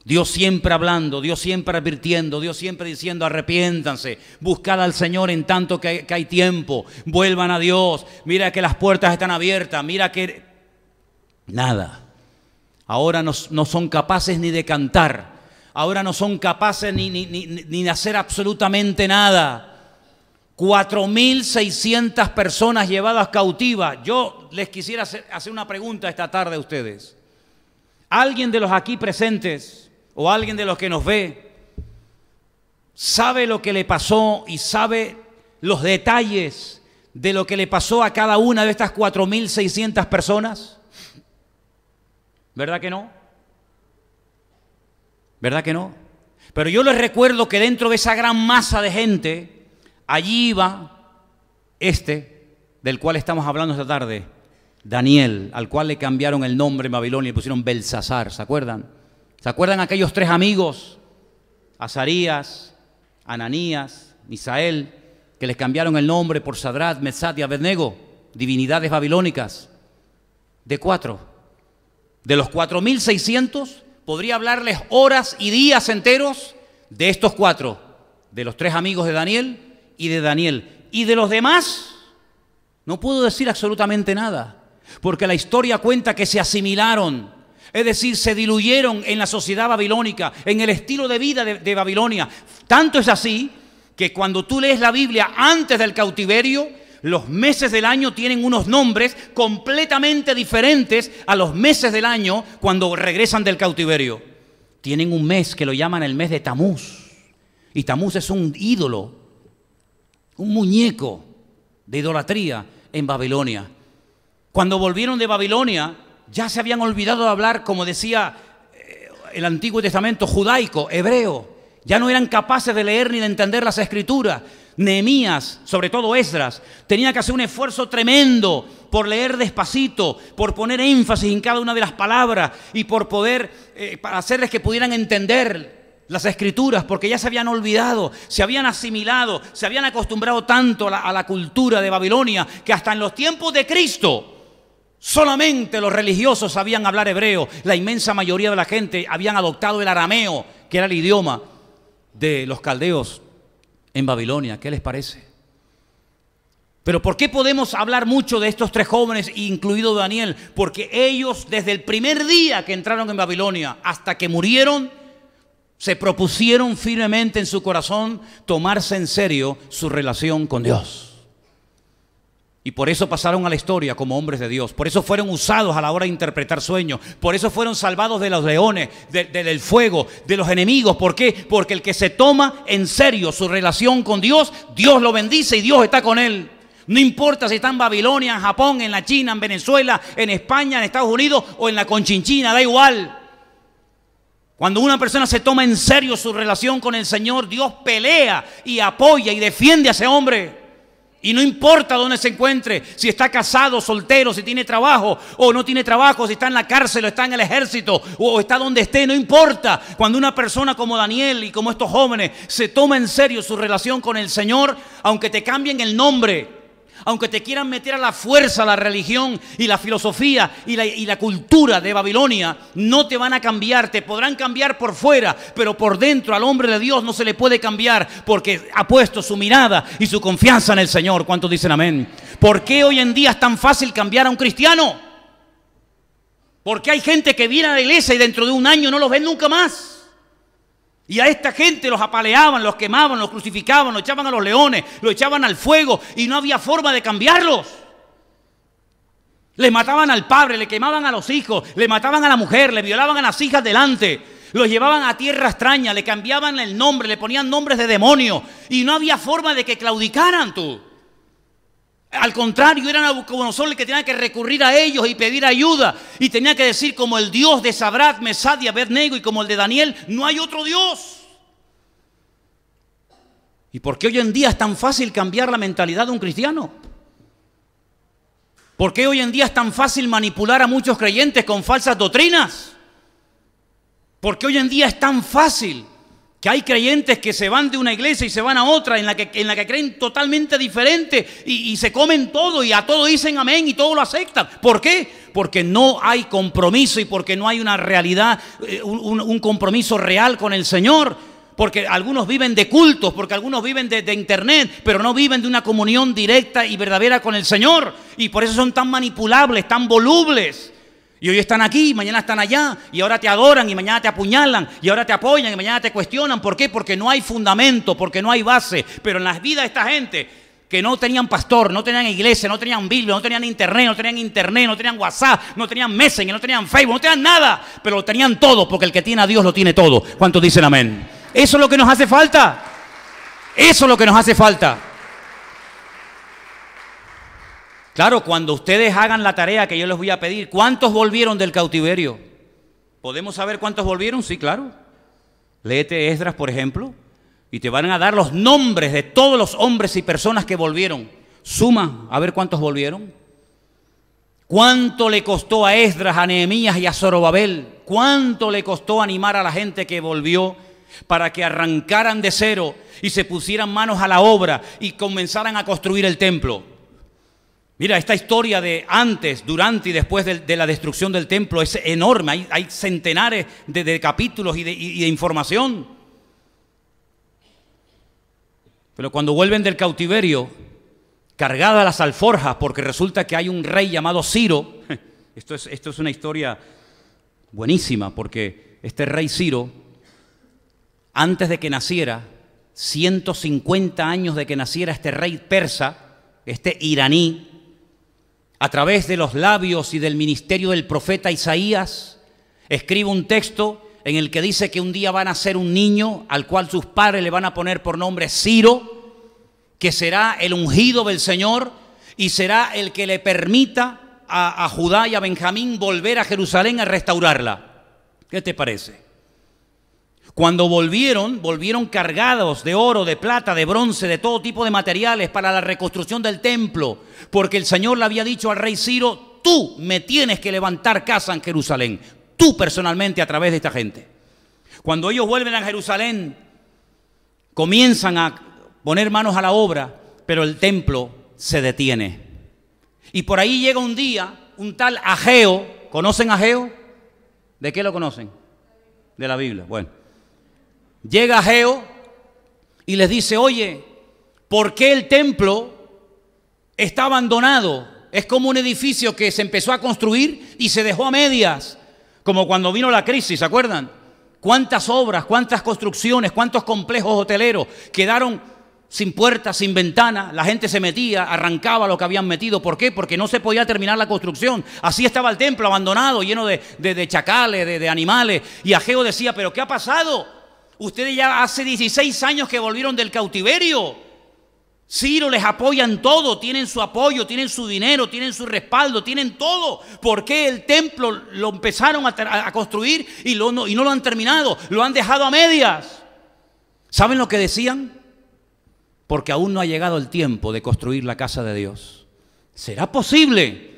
Dios siempre hablando, Dios siempre advirtiendo, Dios siempre diciendo arrepiéntanse, buscad al Señor en tanto que hay, tiempo, vuelvan a Dios, mira que las puertas están abiertas, mira que... Nada. Ahora no, son capaces ni de cantar, ahora no son capaces ni, de hacer absolutamente nada. 4.600 personas llevadas cautivas. Yo les quisiera hacer una pregunta esta tarde a ustedes. ¿Alguien de los aquí presentes o alguien de los que nos ve sabe lo que le pasó y sabe los detalles de lo que le pasó a cada una de estas 4.600 personas? ¿Verdad que no? ¿Verdad que no? Pero yo les recuerdo que dentro de esa gran masa de gente, allí iba este del cual estamos hablando esta tarde, Daniel, al cual le cambiaron el nombre en Babilonia y pusieron Belsasar, ¿se acuerdan? ¿Se acuerdan aquellos tres amigos? Azarías, Ananías, Misael, que les cambiaron el nombre por Sadrat, Metzat y Abednego, divinidades babilónicas. De cuatro. De los seiscientos, podría hablarles horas y días enteros de estos cuatro, de los tres amigos de Daniel y de Daniel. Y de los demás, no puedo decir absolutamente nada, porque la historia cuenta que se asimilaron es decir, se diluyeron en la sociedad babilónica, en el estilo de vida de, Babilonia. Tanto es así que cuando tú lees la Biblia antes del cautiverio, los meses del año tienen unos nombres completamente diferentes a los meses del año cuando regresan del cautiverio. Tienen un mes que lo llaman el mes de Tamuz. Y Tamuz es un ídolo, un muñeco de idolatría en Babilonia. Cuando volvieron de Babilonia, ya se habían olvidado de hablar, como decía eh, el Antiguo Testamento, judaico, hebreo. Ya no eran capaces de leer ni de entender las escrituras. Nehemías, sobre todo Esdras, tenía que hacer un esfuerzo tremendo por leer despacito, por poner énfasis en cada una de las palabras y por poder eh, hacerles que pudieran entender las escrituras, porque ya se habían olvidado, se habían asimilado, se habían acostumbrado tanto a la cultura de Babilonia que hasta en los tiempos de Cristo Solamente los religiosos sabían hablar hebreo. La inmensa mayoría de la gente habían adoptado el arameo, que era el idioma de los caldeos en Babilonia. ¿Qué les parece? Pero ¿por qué podemos hablar mucho de estos tres jóvenes, incluido Daniel? Porque ellos desde el primer día que entraron en Babilonia hasta que murieron, se propusieron firmemente en su corazón tomarse en serio su relación con Dios. Y por eso pasaron a la historia como hombres de Dios. Por eso fueron usados a la hora de interpretar sueños. Por eso fueron salvados de los leones, del fuego, de los enemigos. ¿Por qué? Porque el que se toma en serio su relación con Dios, Dios lo bendice y Dios está con él. No importa si está en Babilonia, en Japón, en la China, en Venezuela, en España, en Estados Unidos o en la Conchinchina, da igual. Cuando una persona se toma en serio su relación con el Señor, Dios pelea y apoya y defiende a ese hombre. Y no importa dónde se encuentre, si está casado, soltero, si tiene trabajo o no tiene trabajo, si está en la cárcel o está en el ejército o está donde esté, no importa. Cuando una persona como Daniel y como estos jóvenes se toma en serio su relación con el Señor, aunque te cambien el nombre, aunque te quieran meter a la fuerza la religión y la filosofía y la, cultura de Babilonia, no te van a cambiar. Te podrán cambiar por fuera, pero por dentro al hombre de Dios no se le puede cambiar porque ha puesto su mirada y su confianza en el Señor. ¿Cuántos dicen amén? ¿Por qué hoy en día es tan fácil cambiar a un cristiano? Porque hay gente que viene a la iglesia y dentro de un año no los ven nunca más. Y a esta gente los apaleaban, los quemaban, los crucificaban, los echaban a los leones, los echaban al fuego y no había forma de cambiarlos. Le mataban al padre, le quemaban a los hijos, le mataban a la mujer, le violaban a las hijas delante, los llevaban a tierra extraña, le cambiaban el nombre, le ponían nombres de demonio y no había forma de que claudicaran tú. Al contrario, era Nabucodonosor el que tenía que recurrir a ellos y pedir ayuda. Y tenía que decir, como el Dios de Sabrat, Mesad y Abednego y como el de Daniel, no hay otro Dios. ¿Y por qué hoy en día es tan fácil cambiar la mentalidad de un cristiano? ¿Por qué hoy en día es tan fácil manipular a muchos creyentes con falsas doctrinas? ¿Por qué hoy en día es tan fácil que hay creyentes que se van de una iglesia y se van a otra en la que, en la que creen totalmente diferente y, se comen todo y a todo dicen amén y todo lo aceptan. ¿Por qué? Porque no hay compromiso y porque no hay una realidad, eh, un, compromiso real con el Señor. Porque algunos viven de cultos, porque algunos viven de, internet, pero no viven de una comunión directa y verdadera con el Señor. Y por eso son tan manipulables, tan volubles. Y hoy están aquí, mañana están allá, y ahora te adoran, y mañana te apuñalan, y ahora te apoyan, y mañana te cuestionan. ¿Por qué? Porque no hay fundamento, porque no hay base. Pero en las vidas de esta gente que no tenían pastor, no tenían iglesia, no tenían Biblia, no tenían internet, no tenían internet, no tenían WhatsApp, no tenían Messenger, no tenían Facebook, no tenían nada, pero lo tenían todo, porque el que tiene a Dios lo tiene todo. ¿Cuántos dicen amén? Eso es lo que nos hace falta. Eso es lo que nos hace falta. Claro, cuando ustedes hagan la tarea que yo les voy a pedir, ¿cuántos volvieron del cautiverio? ¿Podemos saber cuántos volvieron? Sí, claro. Léete Esdras, por ejemplo, y te van a dar los nombres de todos los hombres y personas que volvieron. Suma, a ver cuántos volvieron. ¿Cuánto le costó a Esdras, a Nehemías y a Zorobabel? ¿Cuánto le costó animar a la gente que volvió para que arrancaran de cero y se pusieran manos a la obra y comenzaran a construir el templo? Mira, esta historia de antes, durante y después de, la destrucción del templo es enorme. Hay, centenares de, capítulos y de, información. Pero cuando vuelven del cautiverio, cargadas las alforjas, porque resulta que hay un rey llamado Ciro, esto es, esto es una historia buenísima, porque este rey Ciro, antes de que naciera, 150 años de que naciera este rey persa, este iraní, a través de los labios y del ministerio del profeta Isaías, escribe un texto en el que dice que un día van a ser un niño al cual sus padres le van a poner por nombre Ciro, que será el ungido del Señor y será el que le permita a, a Judá y a Benjamín volver a Jerusalén a restaurarla. ¿Qué te parece? Cuando volvieron, volvieron cargados de oro, de plata, de bronce, de todo tipo de materiales para la reconstrucción del templo, porque el Señor le había dicho al rey Ciro, tú me tienes que levantar casa en Jerusalén, tú personalmente a través de esta gente. Cuando ellos vuelven a Jerusalén, comienzan a poner manos a la obra, pero el templo se detiene. Y por ahí llega un día un tal Ageo, ¿conocen a Ageo? ¿De qué lo conocen? De la Biblia, bueno. Llega Geo y les dice, oye, ¿por qué el templo está abandonado? Es como un edificio que se empezó a construir y se dejó a medias, como cuando vino la crisis, ¿se acuerdan? ¿Cuántas obras, cuántas construcciones, cuántos complejos hoteleros quedaron sin puertas, sin ventanas? La gente se metía, arrancaba lo que habían metido. ¿Por qué? Porque no se podía terminar la construcción. Así estaba el templo abandonado, lleno de, chacales, de, de animales. Y Ageo decía, ¿pero qué ha pasado? Ustedes ya hace 16 años que volvieron del cautiverio. Ciro les apoyan todo, tienen su apoyo, tienen su dinero, tienen su respaldo, tienen todo. ¿Por qué el templo lo empezaron a, construir y, no, y no lo han terminado? Lo han dejado a medias. ¿Saben lo que decían? Porque aún no ha llegado el tiempo de construir la casa de Dios. ¿Será posible?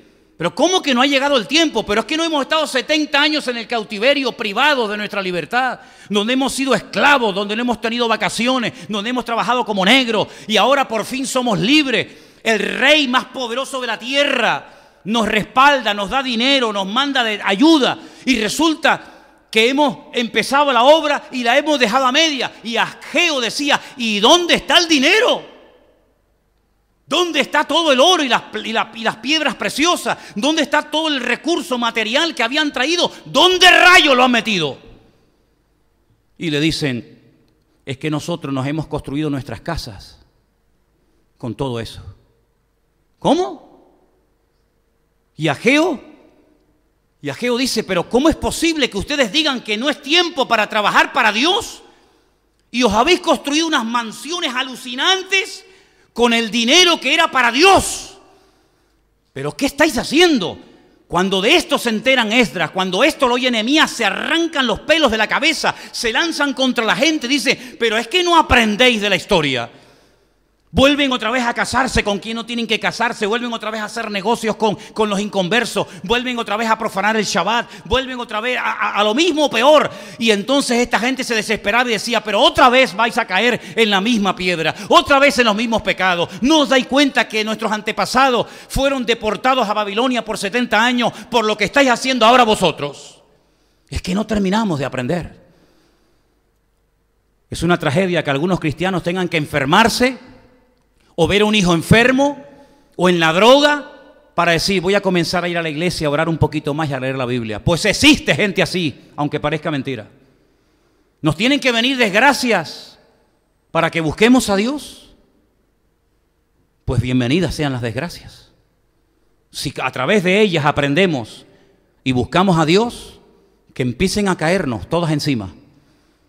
Pero ¿cómo que no ha llegado el tiempo? Pero es que no hemos estado 70 años en el cautiverio privado de nuestra libertad, donde hemos sido esclavos, donde no hemos tenido vacaciones, donde hemos trabajado como negros y ahora por fin somos libres. El rey más poderoso de la tierra nos respalda, nos da dinero, nos manda de ayuda y resulta que hemos empezado la obra y la hemos dejado a media. Y Ageo decía, ¿y dónde está el dinero? ¿Dónde está todo el oro y las, piedras preciosas? ¿Dónde está todo el recurso material que habían traído? ¿Dónde rayo lo han metido? Y le dicen, es que nosotros nos hemos construido nuestras casas con todo eso. ¿Cómo? Y Ageo, y Ageo dice, pero ¿cómo es posible que ustedes digan que no es tiempo para trabajar para Dios? Y os habéis construido unas mansiones alucinantes con el dinero que era para Dios. Pero ¿qué estáis haciendo? Cuando de esto se enteran Esdras, cuando esto lo oye enemías, se arrancan los pelos de la cabeza, se lanzan contra la gente, dice, pero es que no aprendéis de la historia. Vuelven otra vez a casarse con quien no tienen que casarse. Vuelven otra vez a hacer negocios con, con los inconversos. Vuelven otra vez a profanar el Shabbat. Vuelven otra vez a, lo mismo peor. Y entonces esta gente se desesperaba y decía, pero otra vez vais a caer en la misma piedra. Otra vez en los mismos pecados. No os dais cuenta que nuestros antepasados fueron deportados a Babilonia por 70 años por lo que estáis haciendo ahora vosotros. Es que no terminamos de aprender. Es una tragedia que algunos cristianos tengan que enfermarse o ver a un hijo enfermo o en la droga para decir, voy a comenzar a ir a la iglesia, a orar un poquito más y a leer la Biblia. Pues existe gente así, aunque parezca mentira. Nos tienen que venir desgracias para que busquemos a Dios. Pues bienvenidas sean las desgracias. Si a través de ellas aprendemos y buscamos a Dios, que empiecen a caernos todas encima.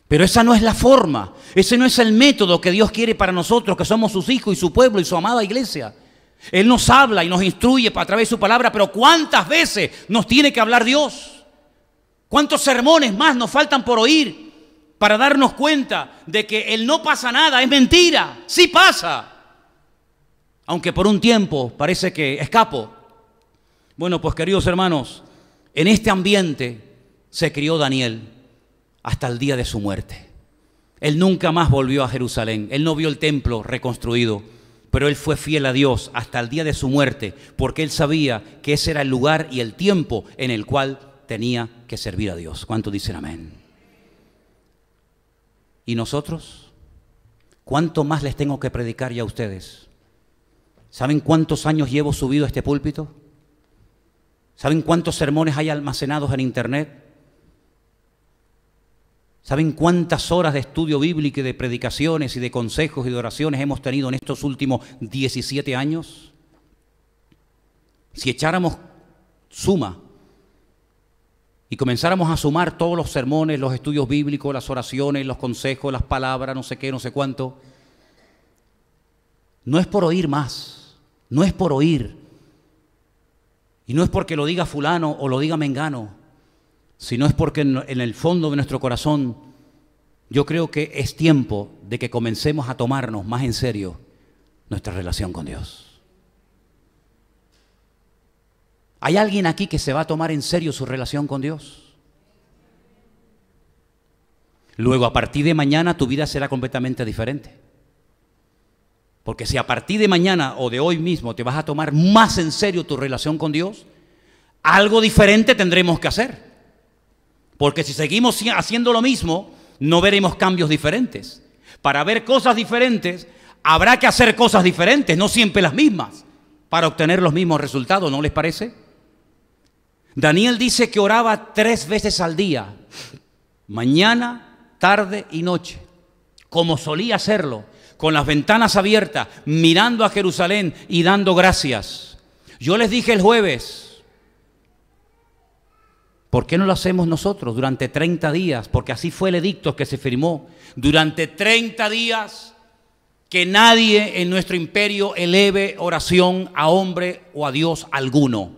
Pero esa no es la forma, ese no es el método que Dios quiere para nosotros, que somos sus hijos y su pueblo y su amada iglesia. Él nos habla y nos instruye a través de su palabra, pero ¿cuántas veces nos tiene que hablar Dios? ¿Cuántos sermones más nos faltan por oír para darnos cuenta de que Él no pasa nada? Es mentira, sí pasa. Aunque por un tiempo parece que escapo. Bueno, pues queridos hermanos, en este ambiente se crió Daniel hasta el día de su muerte. Él nunca más volvió a Jerusalén, él no vio el templo reconstruido, pero él fue fiel a Dios hasta el día de su muerte, porque él sabía que ese era el lugar y el tiempo en el cual tenía que servir a Dios. ¿Cuánto dicen amén? ¿Y nosotros? ¿Cuánto más les tengo que predicar ya a ustedes? ¿Saben cuántos años llevo subido a este púlpito? ¿Saben cuántos sermones hay almacenados en internet? ¿Saben cuántas horas de estudio bíblico y de predicaciones y de consejos y de oraciones hemos tenido en estos últimos 17 años? Si echáramos suma y comenzáramos a sumar todos los sermones, los estudios bíblicos, las oraciones, los consejos, las palabras, no sé qué, no sé cuánto, no es por oír más, no es por oír. Y no es porque lo diga fulano o lo diga mengano si no es porque en el fondo de nuestro corazón yo creo que es tiempo de que comencemos a tomarnos más en serio nuestra relación con Dios. ¿Hay alguien aquí que se va a tomar en serio su relación con Dios? Luego, a partir de mañana, tu vida será completamente diferente. Porque si a partir de mañana o de hoy mismo te vas a tomar más en serio tu relación con Dios, algo diferente tendremos que hacer. Porque si seguimos haciendo lo mismo, no veremos cambios diferentes. Para ver cosas diferentes, habrá que hacer cosas diferentes, no siempre las mismas, para obtener los mismos resultados, ¿no les parece? Daniel dice que oraba tres veces al día, mañana, tarde y noche, como solía hacerlo, con las ventanas abiertas, mirando a Jerusalén y dando gracias. Yo les dije el jueves, ¿Por qué no lo hacemos nosotros durante 30 días? Porque así fue el edicto que se firmó. Durante 30 días que nadie en nuestro imperio eleve oración a hombre o a Dios alguno,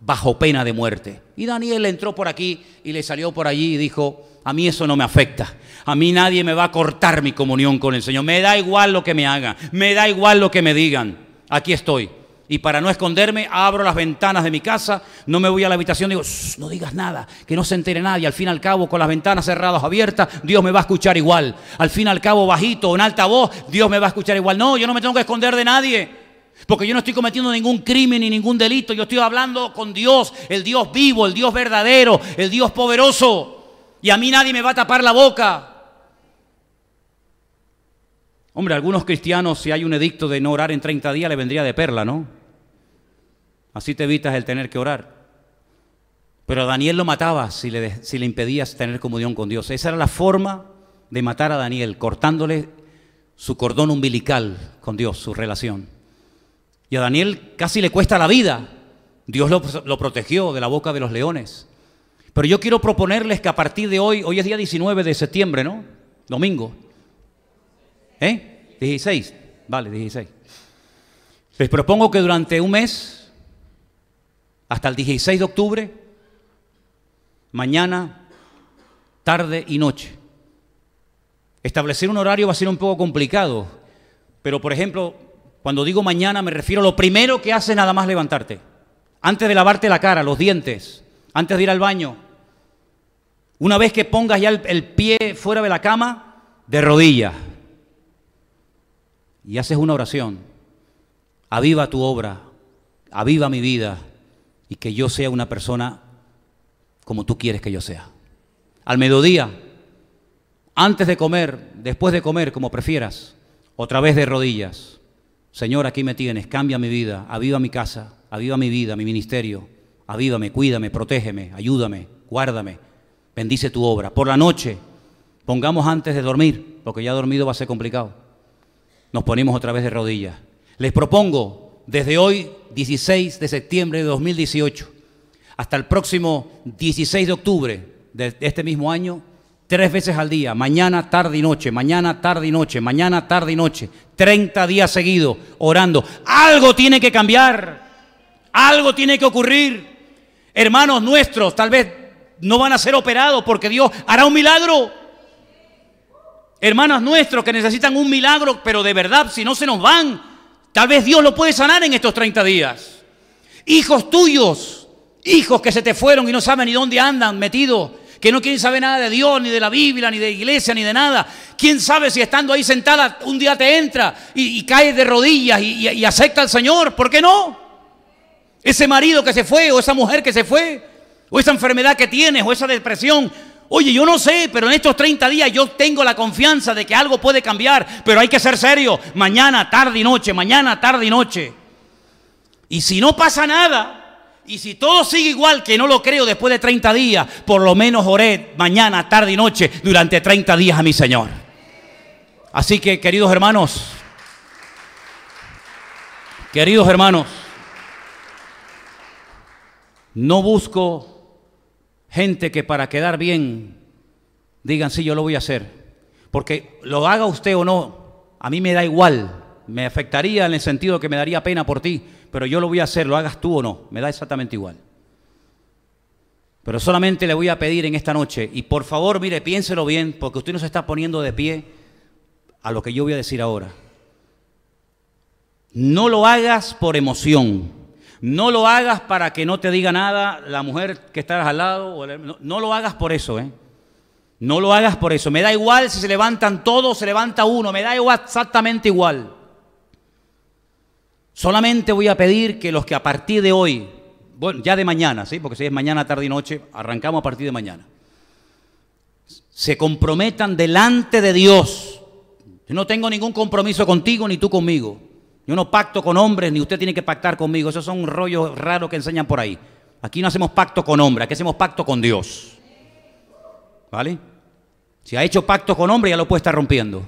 bajo pena de muerte. Y Daniel entró por aquí y le salió por allí y dijo, a mí eso no me afecta. A mí nadie me va a cortar mi comunión con el Señor. Me da igual lo que me hagan. Me da igual lo que me digan. Aquí estoy. Y para no esconderme, abro las ventanas de mi casa, no me voy a la habitación, digo, no digas nada, que no se entere nadie. Al fin y al cabo, con las ventanas cerradas o abiertas, Dios me va a escuchar igual. Al fin y al cabo, bajito, en alta voz, Dios me va a escuchar igual. No, yo no me tengo que esconder de nadie. Porque yo no estoy cometiendo ningún crimen ni ningún delito. Yo estoy hablando con Dios, el Dios vivo, el Dios verdadero, el Dios poderoso. Y a mí nadie me va a tapar la boca. Hombre, algunos cristianos, si hay un edicto de no orar en 30 días, le vendría de perla, ¿no? Así te evitas el tener que orar. Pero a Daniel lo mataba si le, impedías tener comunión con Dios. Esa era la forma de matar a Daniel, cortándole su cordón umbilical con Dios, su relación. Y a Daniel casi le cuesta la vida. Dios lo, protegió de la boca de los leones. Pero yo quiero proponerles que a partir de hoy, hoy es día 19 de septiembre, ¿no? Domingo. ¿Eh? 16. Vale, 16. Les propongo que durante un mes hasta el 16 de octubre, mañana, tarde y noche. Establecer un horario va a ser un poco complicado, pero por ejemplo, cuando digo mañana me refiero a lo primero que haces nada más levantarte, antes de lavarte la cara, los dientes, antes de ir al baño. Una vez que pongas ya el, el pie fuera de la cama, de rodillas, y haces una oración, aviva tu obra, aviva mi vida, y que yo sea una persona como tú quieres que yo sea. Al mediodía, antes de comer, después de comer, como prefieras, otra vez de rodillas. Señor, aquí me tienes, cambia mi vida, aviva mi casa, aviva mi vida, mi ministerio, avívame, cuídame, protégeme, ayúdame, guárdame, bendice tu obra. Por la noche, pongamos antes de dormir, porque ya dormido va a ser complicado. Nos ponemos otra vez de rodillas. Les propongo desde hoy, 16 de septiembre de 2018, hasta el próximo 16 de octubre de este mismo año, tres veces al día, mañana, tarde y noche, mañana, tarde y noche, mañana, tarde y noche, 30 días seguidos orando. Algo tiene que cambiar, algo tiene que ocurrir. Hermanos nuestros, tal vez no van a ser operados porque Dios hará un milagro. Hermanos nuestros que necesitan un milagro, pero de verdad, si no se nos van, Tal vez Dios lo puede sanar en estos 30 días. Hijos tuyos, hijos que se te fueron y no saben ni dónde andan metidos, que no quieren saber nada de Dios, ni de la Biblia, ni de iglesia, ni de nada. ¿Quién sabe si estando ahí sentada un día te entra y, caes de rodillas y, y acepta al Señor? ¿Por qué no? Ese marido que se fue, o esa mujer que se fue, o esa enfermedad que tienes, o esa depresión, Oye, yo no sé, pero en estos 30 días yo tengo la confianza de que algo puede cambiar, pero hay que ser serio. Mañana, tarde y noche, mañana, tarde y noche. Y si no pasa nada, y si todo sigue igual, que no lo creo después de 30 días, por lo menos oré mañana, tarde y noche, durante 30 días a mi Señor. Así que, queridos hermanos, queridos hermanos, no busco Gente que para quedar bien digan, sí, yo lo voy a hacer. Porque lo haga usted o no, a mí me da igual. Me afectaría en el sentido que me daría pena por ti, pero yo lo voy a hacer, lo hagas tú o no, me da exactamente igual. Pero solamente le voy a pedir en esta noche, y por favor, mire, piénselo bien, porque usted se está poniendo de pie a lo que yo voy a decir ahora. No lo hagas por emoción. No lo hagas para que no te diga nada la mujer que estás al lado. no, lo hagas por eso, ¿eh? No lo hagas por eso. Me da igual si se levantan todos o se levanta uno. Me da igual, exactamente igual. Solamente voy a pedir que los que a partir de hoy, bueno, ya de mañana, ¿sí? Porque si es mañana, tarde y noche, arrancamos a partir de mañana. Se comprometan delante de Dios. Yo no tengo ningún compromiso contigo ni tú conmigo. Yo no pacto con hombres, ni usted tiene que pactar conmigo. Esos son rollo raro que enseñan por ahí. Aquí no hacemos pacto con hombres, aquí hacemos pacto con Dios. ¿Vale? Si ha hecho pacto con hombres, ya lo puede estar rompiendo.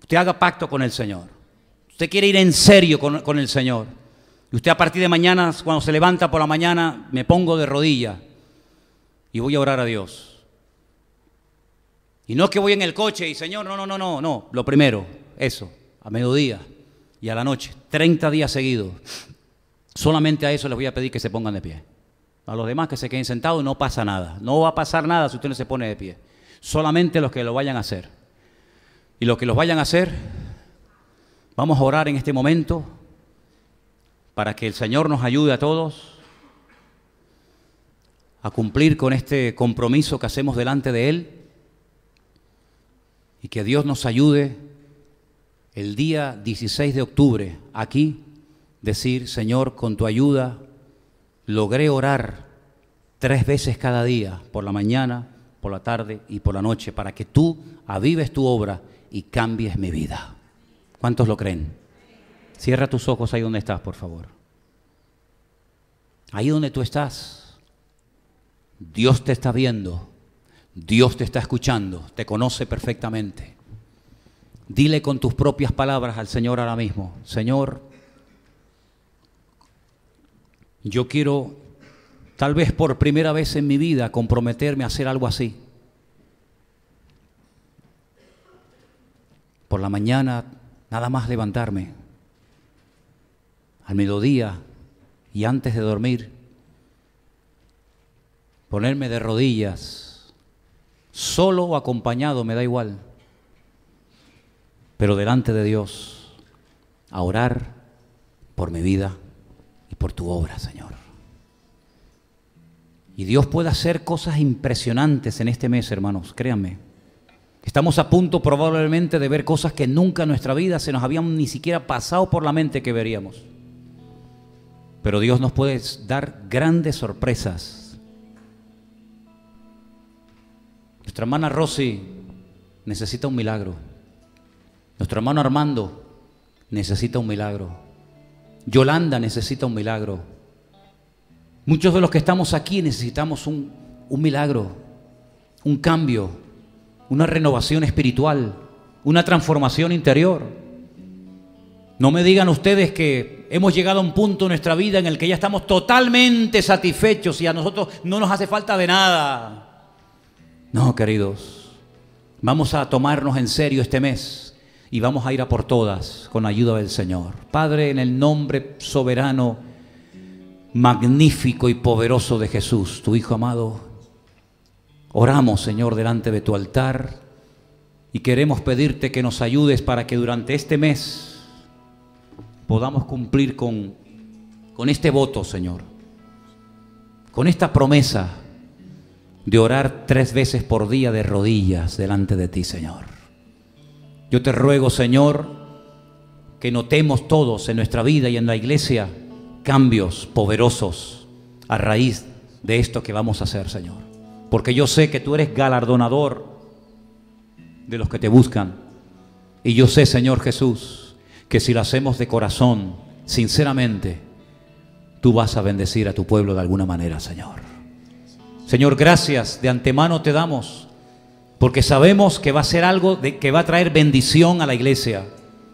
Usted haga pacto con el Señor. Usted quiere ir en serio con, el Señor. Y usted a partir de mañana, cuando se levanta por la mañana, me pongo de rodillas y voy a orar a Dios. Y no es que voy en el coche y Señor, no, no, no, no, no. Lo primero, eso, a mediodía y a la noche, 30 días seguidos. Solamente a eso les voy a pedir que se pongan de pie. A los demás que se queden sentados no pasa nada. No va a pasar nada si usted no se pone de pie. Solamente los que lo vayan a hacer. Y los que los vayan a hacer, vamos a orar en este momento para que el Señor nos ayude a todos a cumplir con este compromiso que hacemos delante de Él y que Dios nos ayude el día 16 de octubre aquí, decir, Señor, con tu ayuda, logré orar tres veces cada día, por la mañana, por la tarde y por la noche, para que tú avives tu obra y cambies mi vida. ¿Cuántos lo creen? Cierra tus ojos ahí donde estás, por favor. Ahí donde tú estás, Dios te está viendo, Dios te está escuchando, te conoce perfectamente. Dile con tus propias palabras al Señor ahora mismo, Señor, yo quiero, tal vez por primera vez en mi vida, comprometerme a hacer algo así. Por la mañana, nada más levantarme. Al mediodía y antes de dormir, ponerme de rodillas, solo o acompañado, me da igual pero delante de Dios, a orar por mi vida y por tu obra, Señor. Y Dios puede hacer cosas impresionantes en este mes, hermanos, créanme. Estamos a punto probablemente de ver cosas que nunca en nuestra vida se nos habían ni siquiera pasado por la mente que veríamos. Pero Dios nos puede dar grandes sorpresas. Nuestra hermana Rosy necesita un milagro. Nuestro hermano Armando necesita un milagro. Yolanda necesita un milagro. Muchos de los que estamos aquí necesitamos un, milagro, un cambio, una renovación espiritual, una transformación interior. No me digan ustedes que hemos llegado a un punto en nuestra vida en el que ya estamos totalmente satisfechos y a nosotros no nos hace falta de nada. No, queridos, vamos a tomarnos en serio este mes y vamos a ir a por todas con ayuda del Señor. Padre, en el nombre soberano, magnífico y poderoso de Jesús, tu Hijo amado, oramos, Señor, delante de tu altar y queremos pedirte que nos ayudes para que durante este mes podamos cumplir con, con este voto, Señor, con esta promesa de orar tres veces por día de rodillas delante de ti, Señor. Yo te ruego, Señor, que notemos todos en nuestra vida y en la iglesia cambios poderosos a raíz de esto que vamos a hacer, Señor. Porque yo sé que tú eres galardonador de los que te buscan. Y yo sé, Señor Jesús, que si lo hacemos de corazón, sinceramente, tú vas a bendecir a tu pueblo de alguna manera, Señor. Señor, gracias de antemano te damos porque sabemos que va a ser algo que va a traer bendición a la iglesia,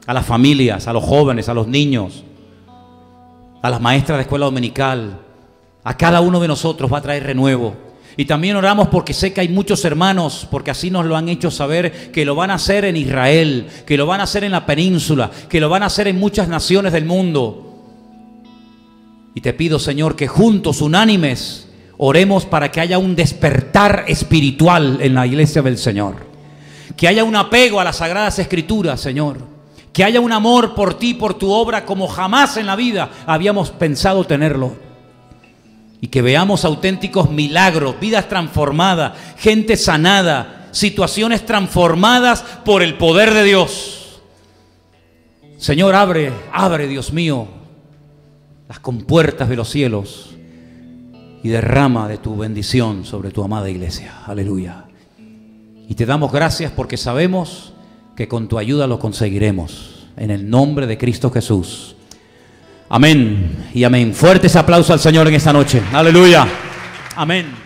a las familias, a los jóvenes, a los niños, a las maestras de escuela dominical, a cada uno de nosotros va a traer renuevo. Y también oramos porque sé que hay muchos hermanos, porque así nos lo han hecho saber, que lo van a hacer en Israel, que lo van a hacer en la península, que lo van a hacer en muchas naciones del mundo. Y te pido, Señor, que juntos, unánimes, Oremos para que haya un despertar espiritual en la iglesia del Señor. Que haya un apego a las sagradas escrituras, Señor. Que haya un amor por ti, por tu obra, como jamás en la vida habíamos pensado tenerlo. Y que veamos auténticos milagros, vidas transformadas, gente sanada, situaciones transformadas por el poder de Dios. Señor, abre, abre, Dios mío, las compuertas de los cielos y derrama de tu bendición sobre tu amada iglesia. Aleluya. Y te damos gracias porque sabemos que con tu ayuda lo conseguiremos. En el nombre de Cristo Jesús. Amén y amén. Fuertes aplausos al Señor en esta noche. Aleluya. Amén.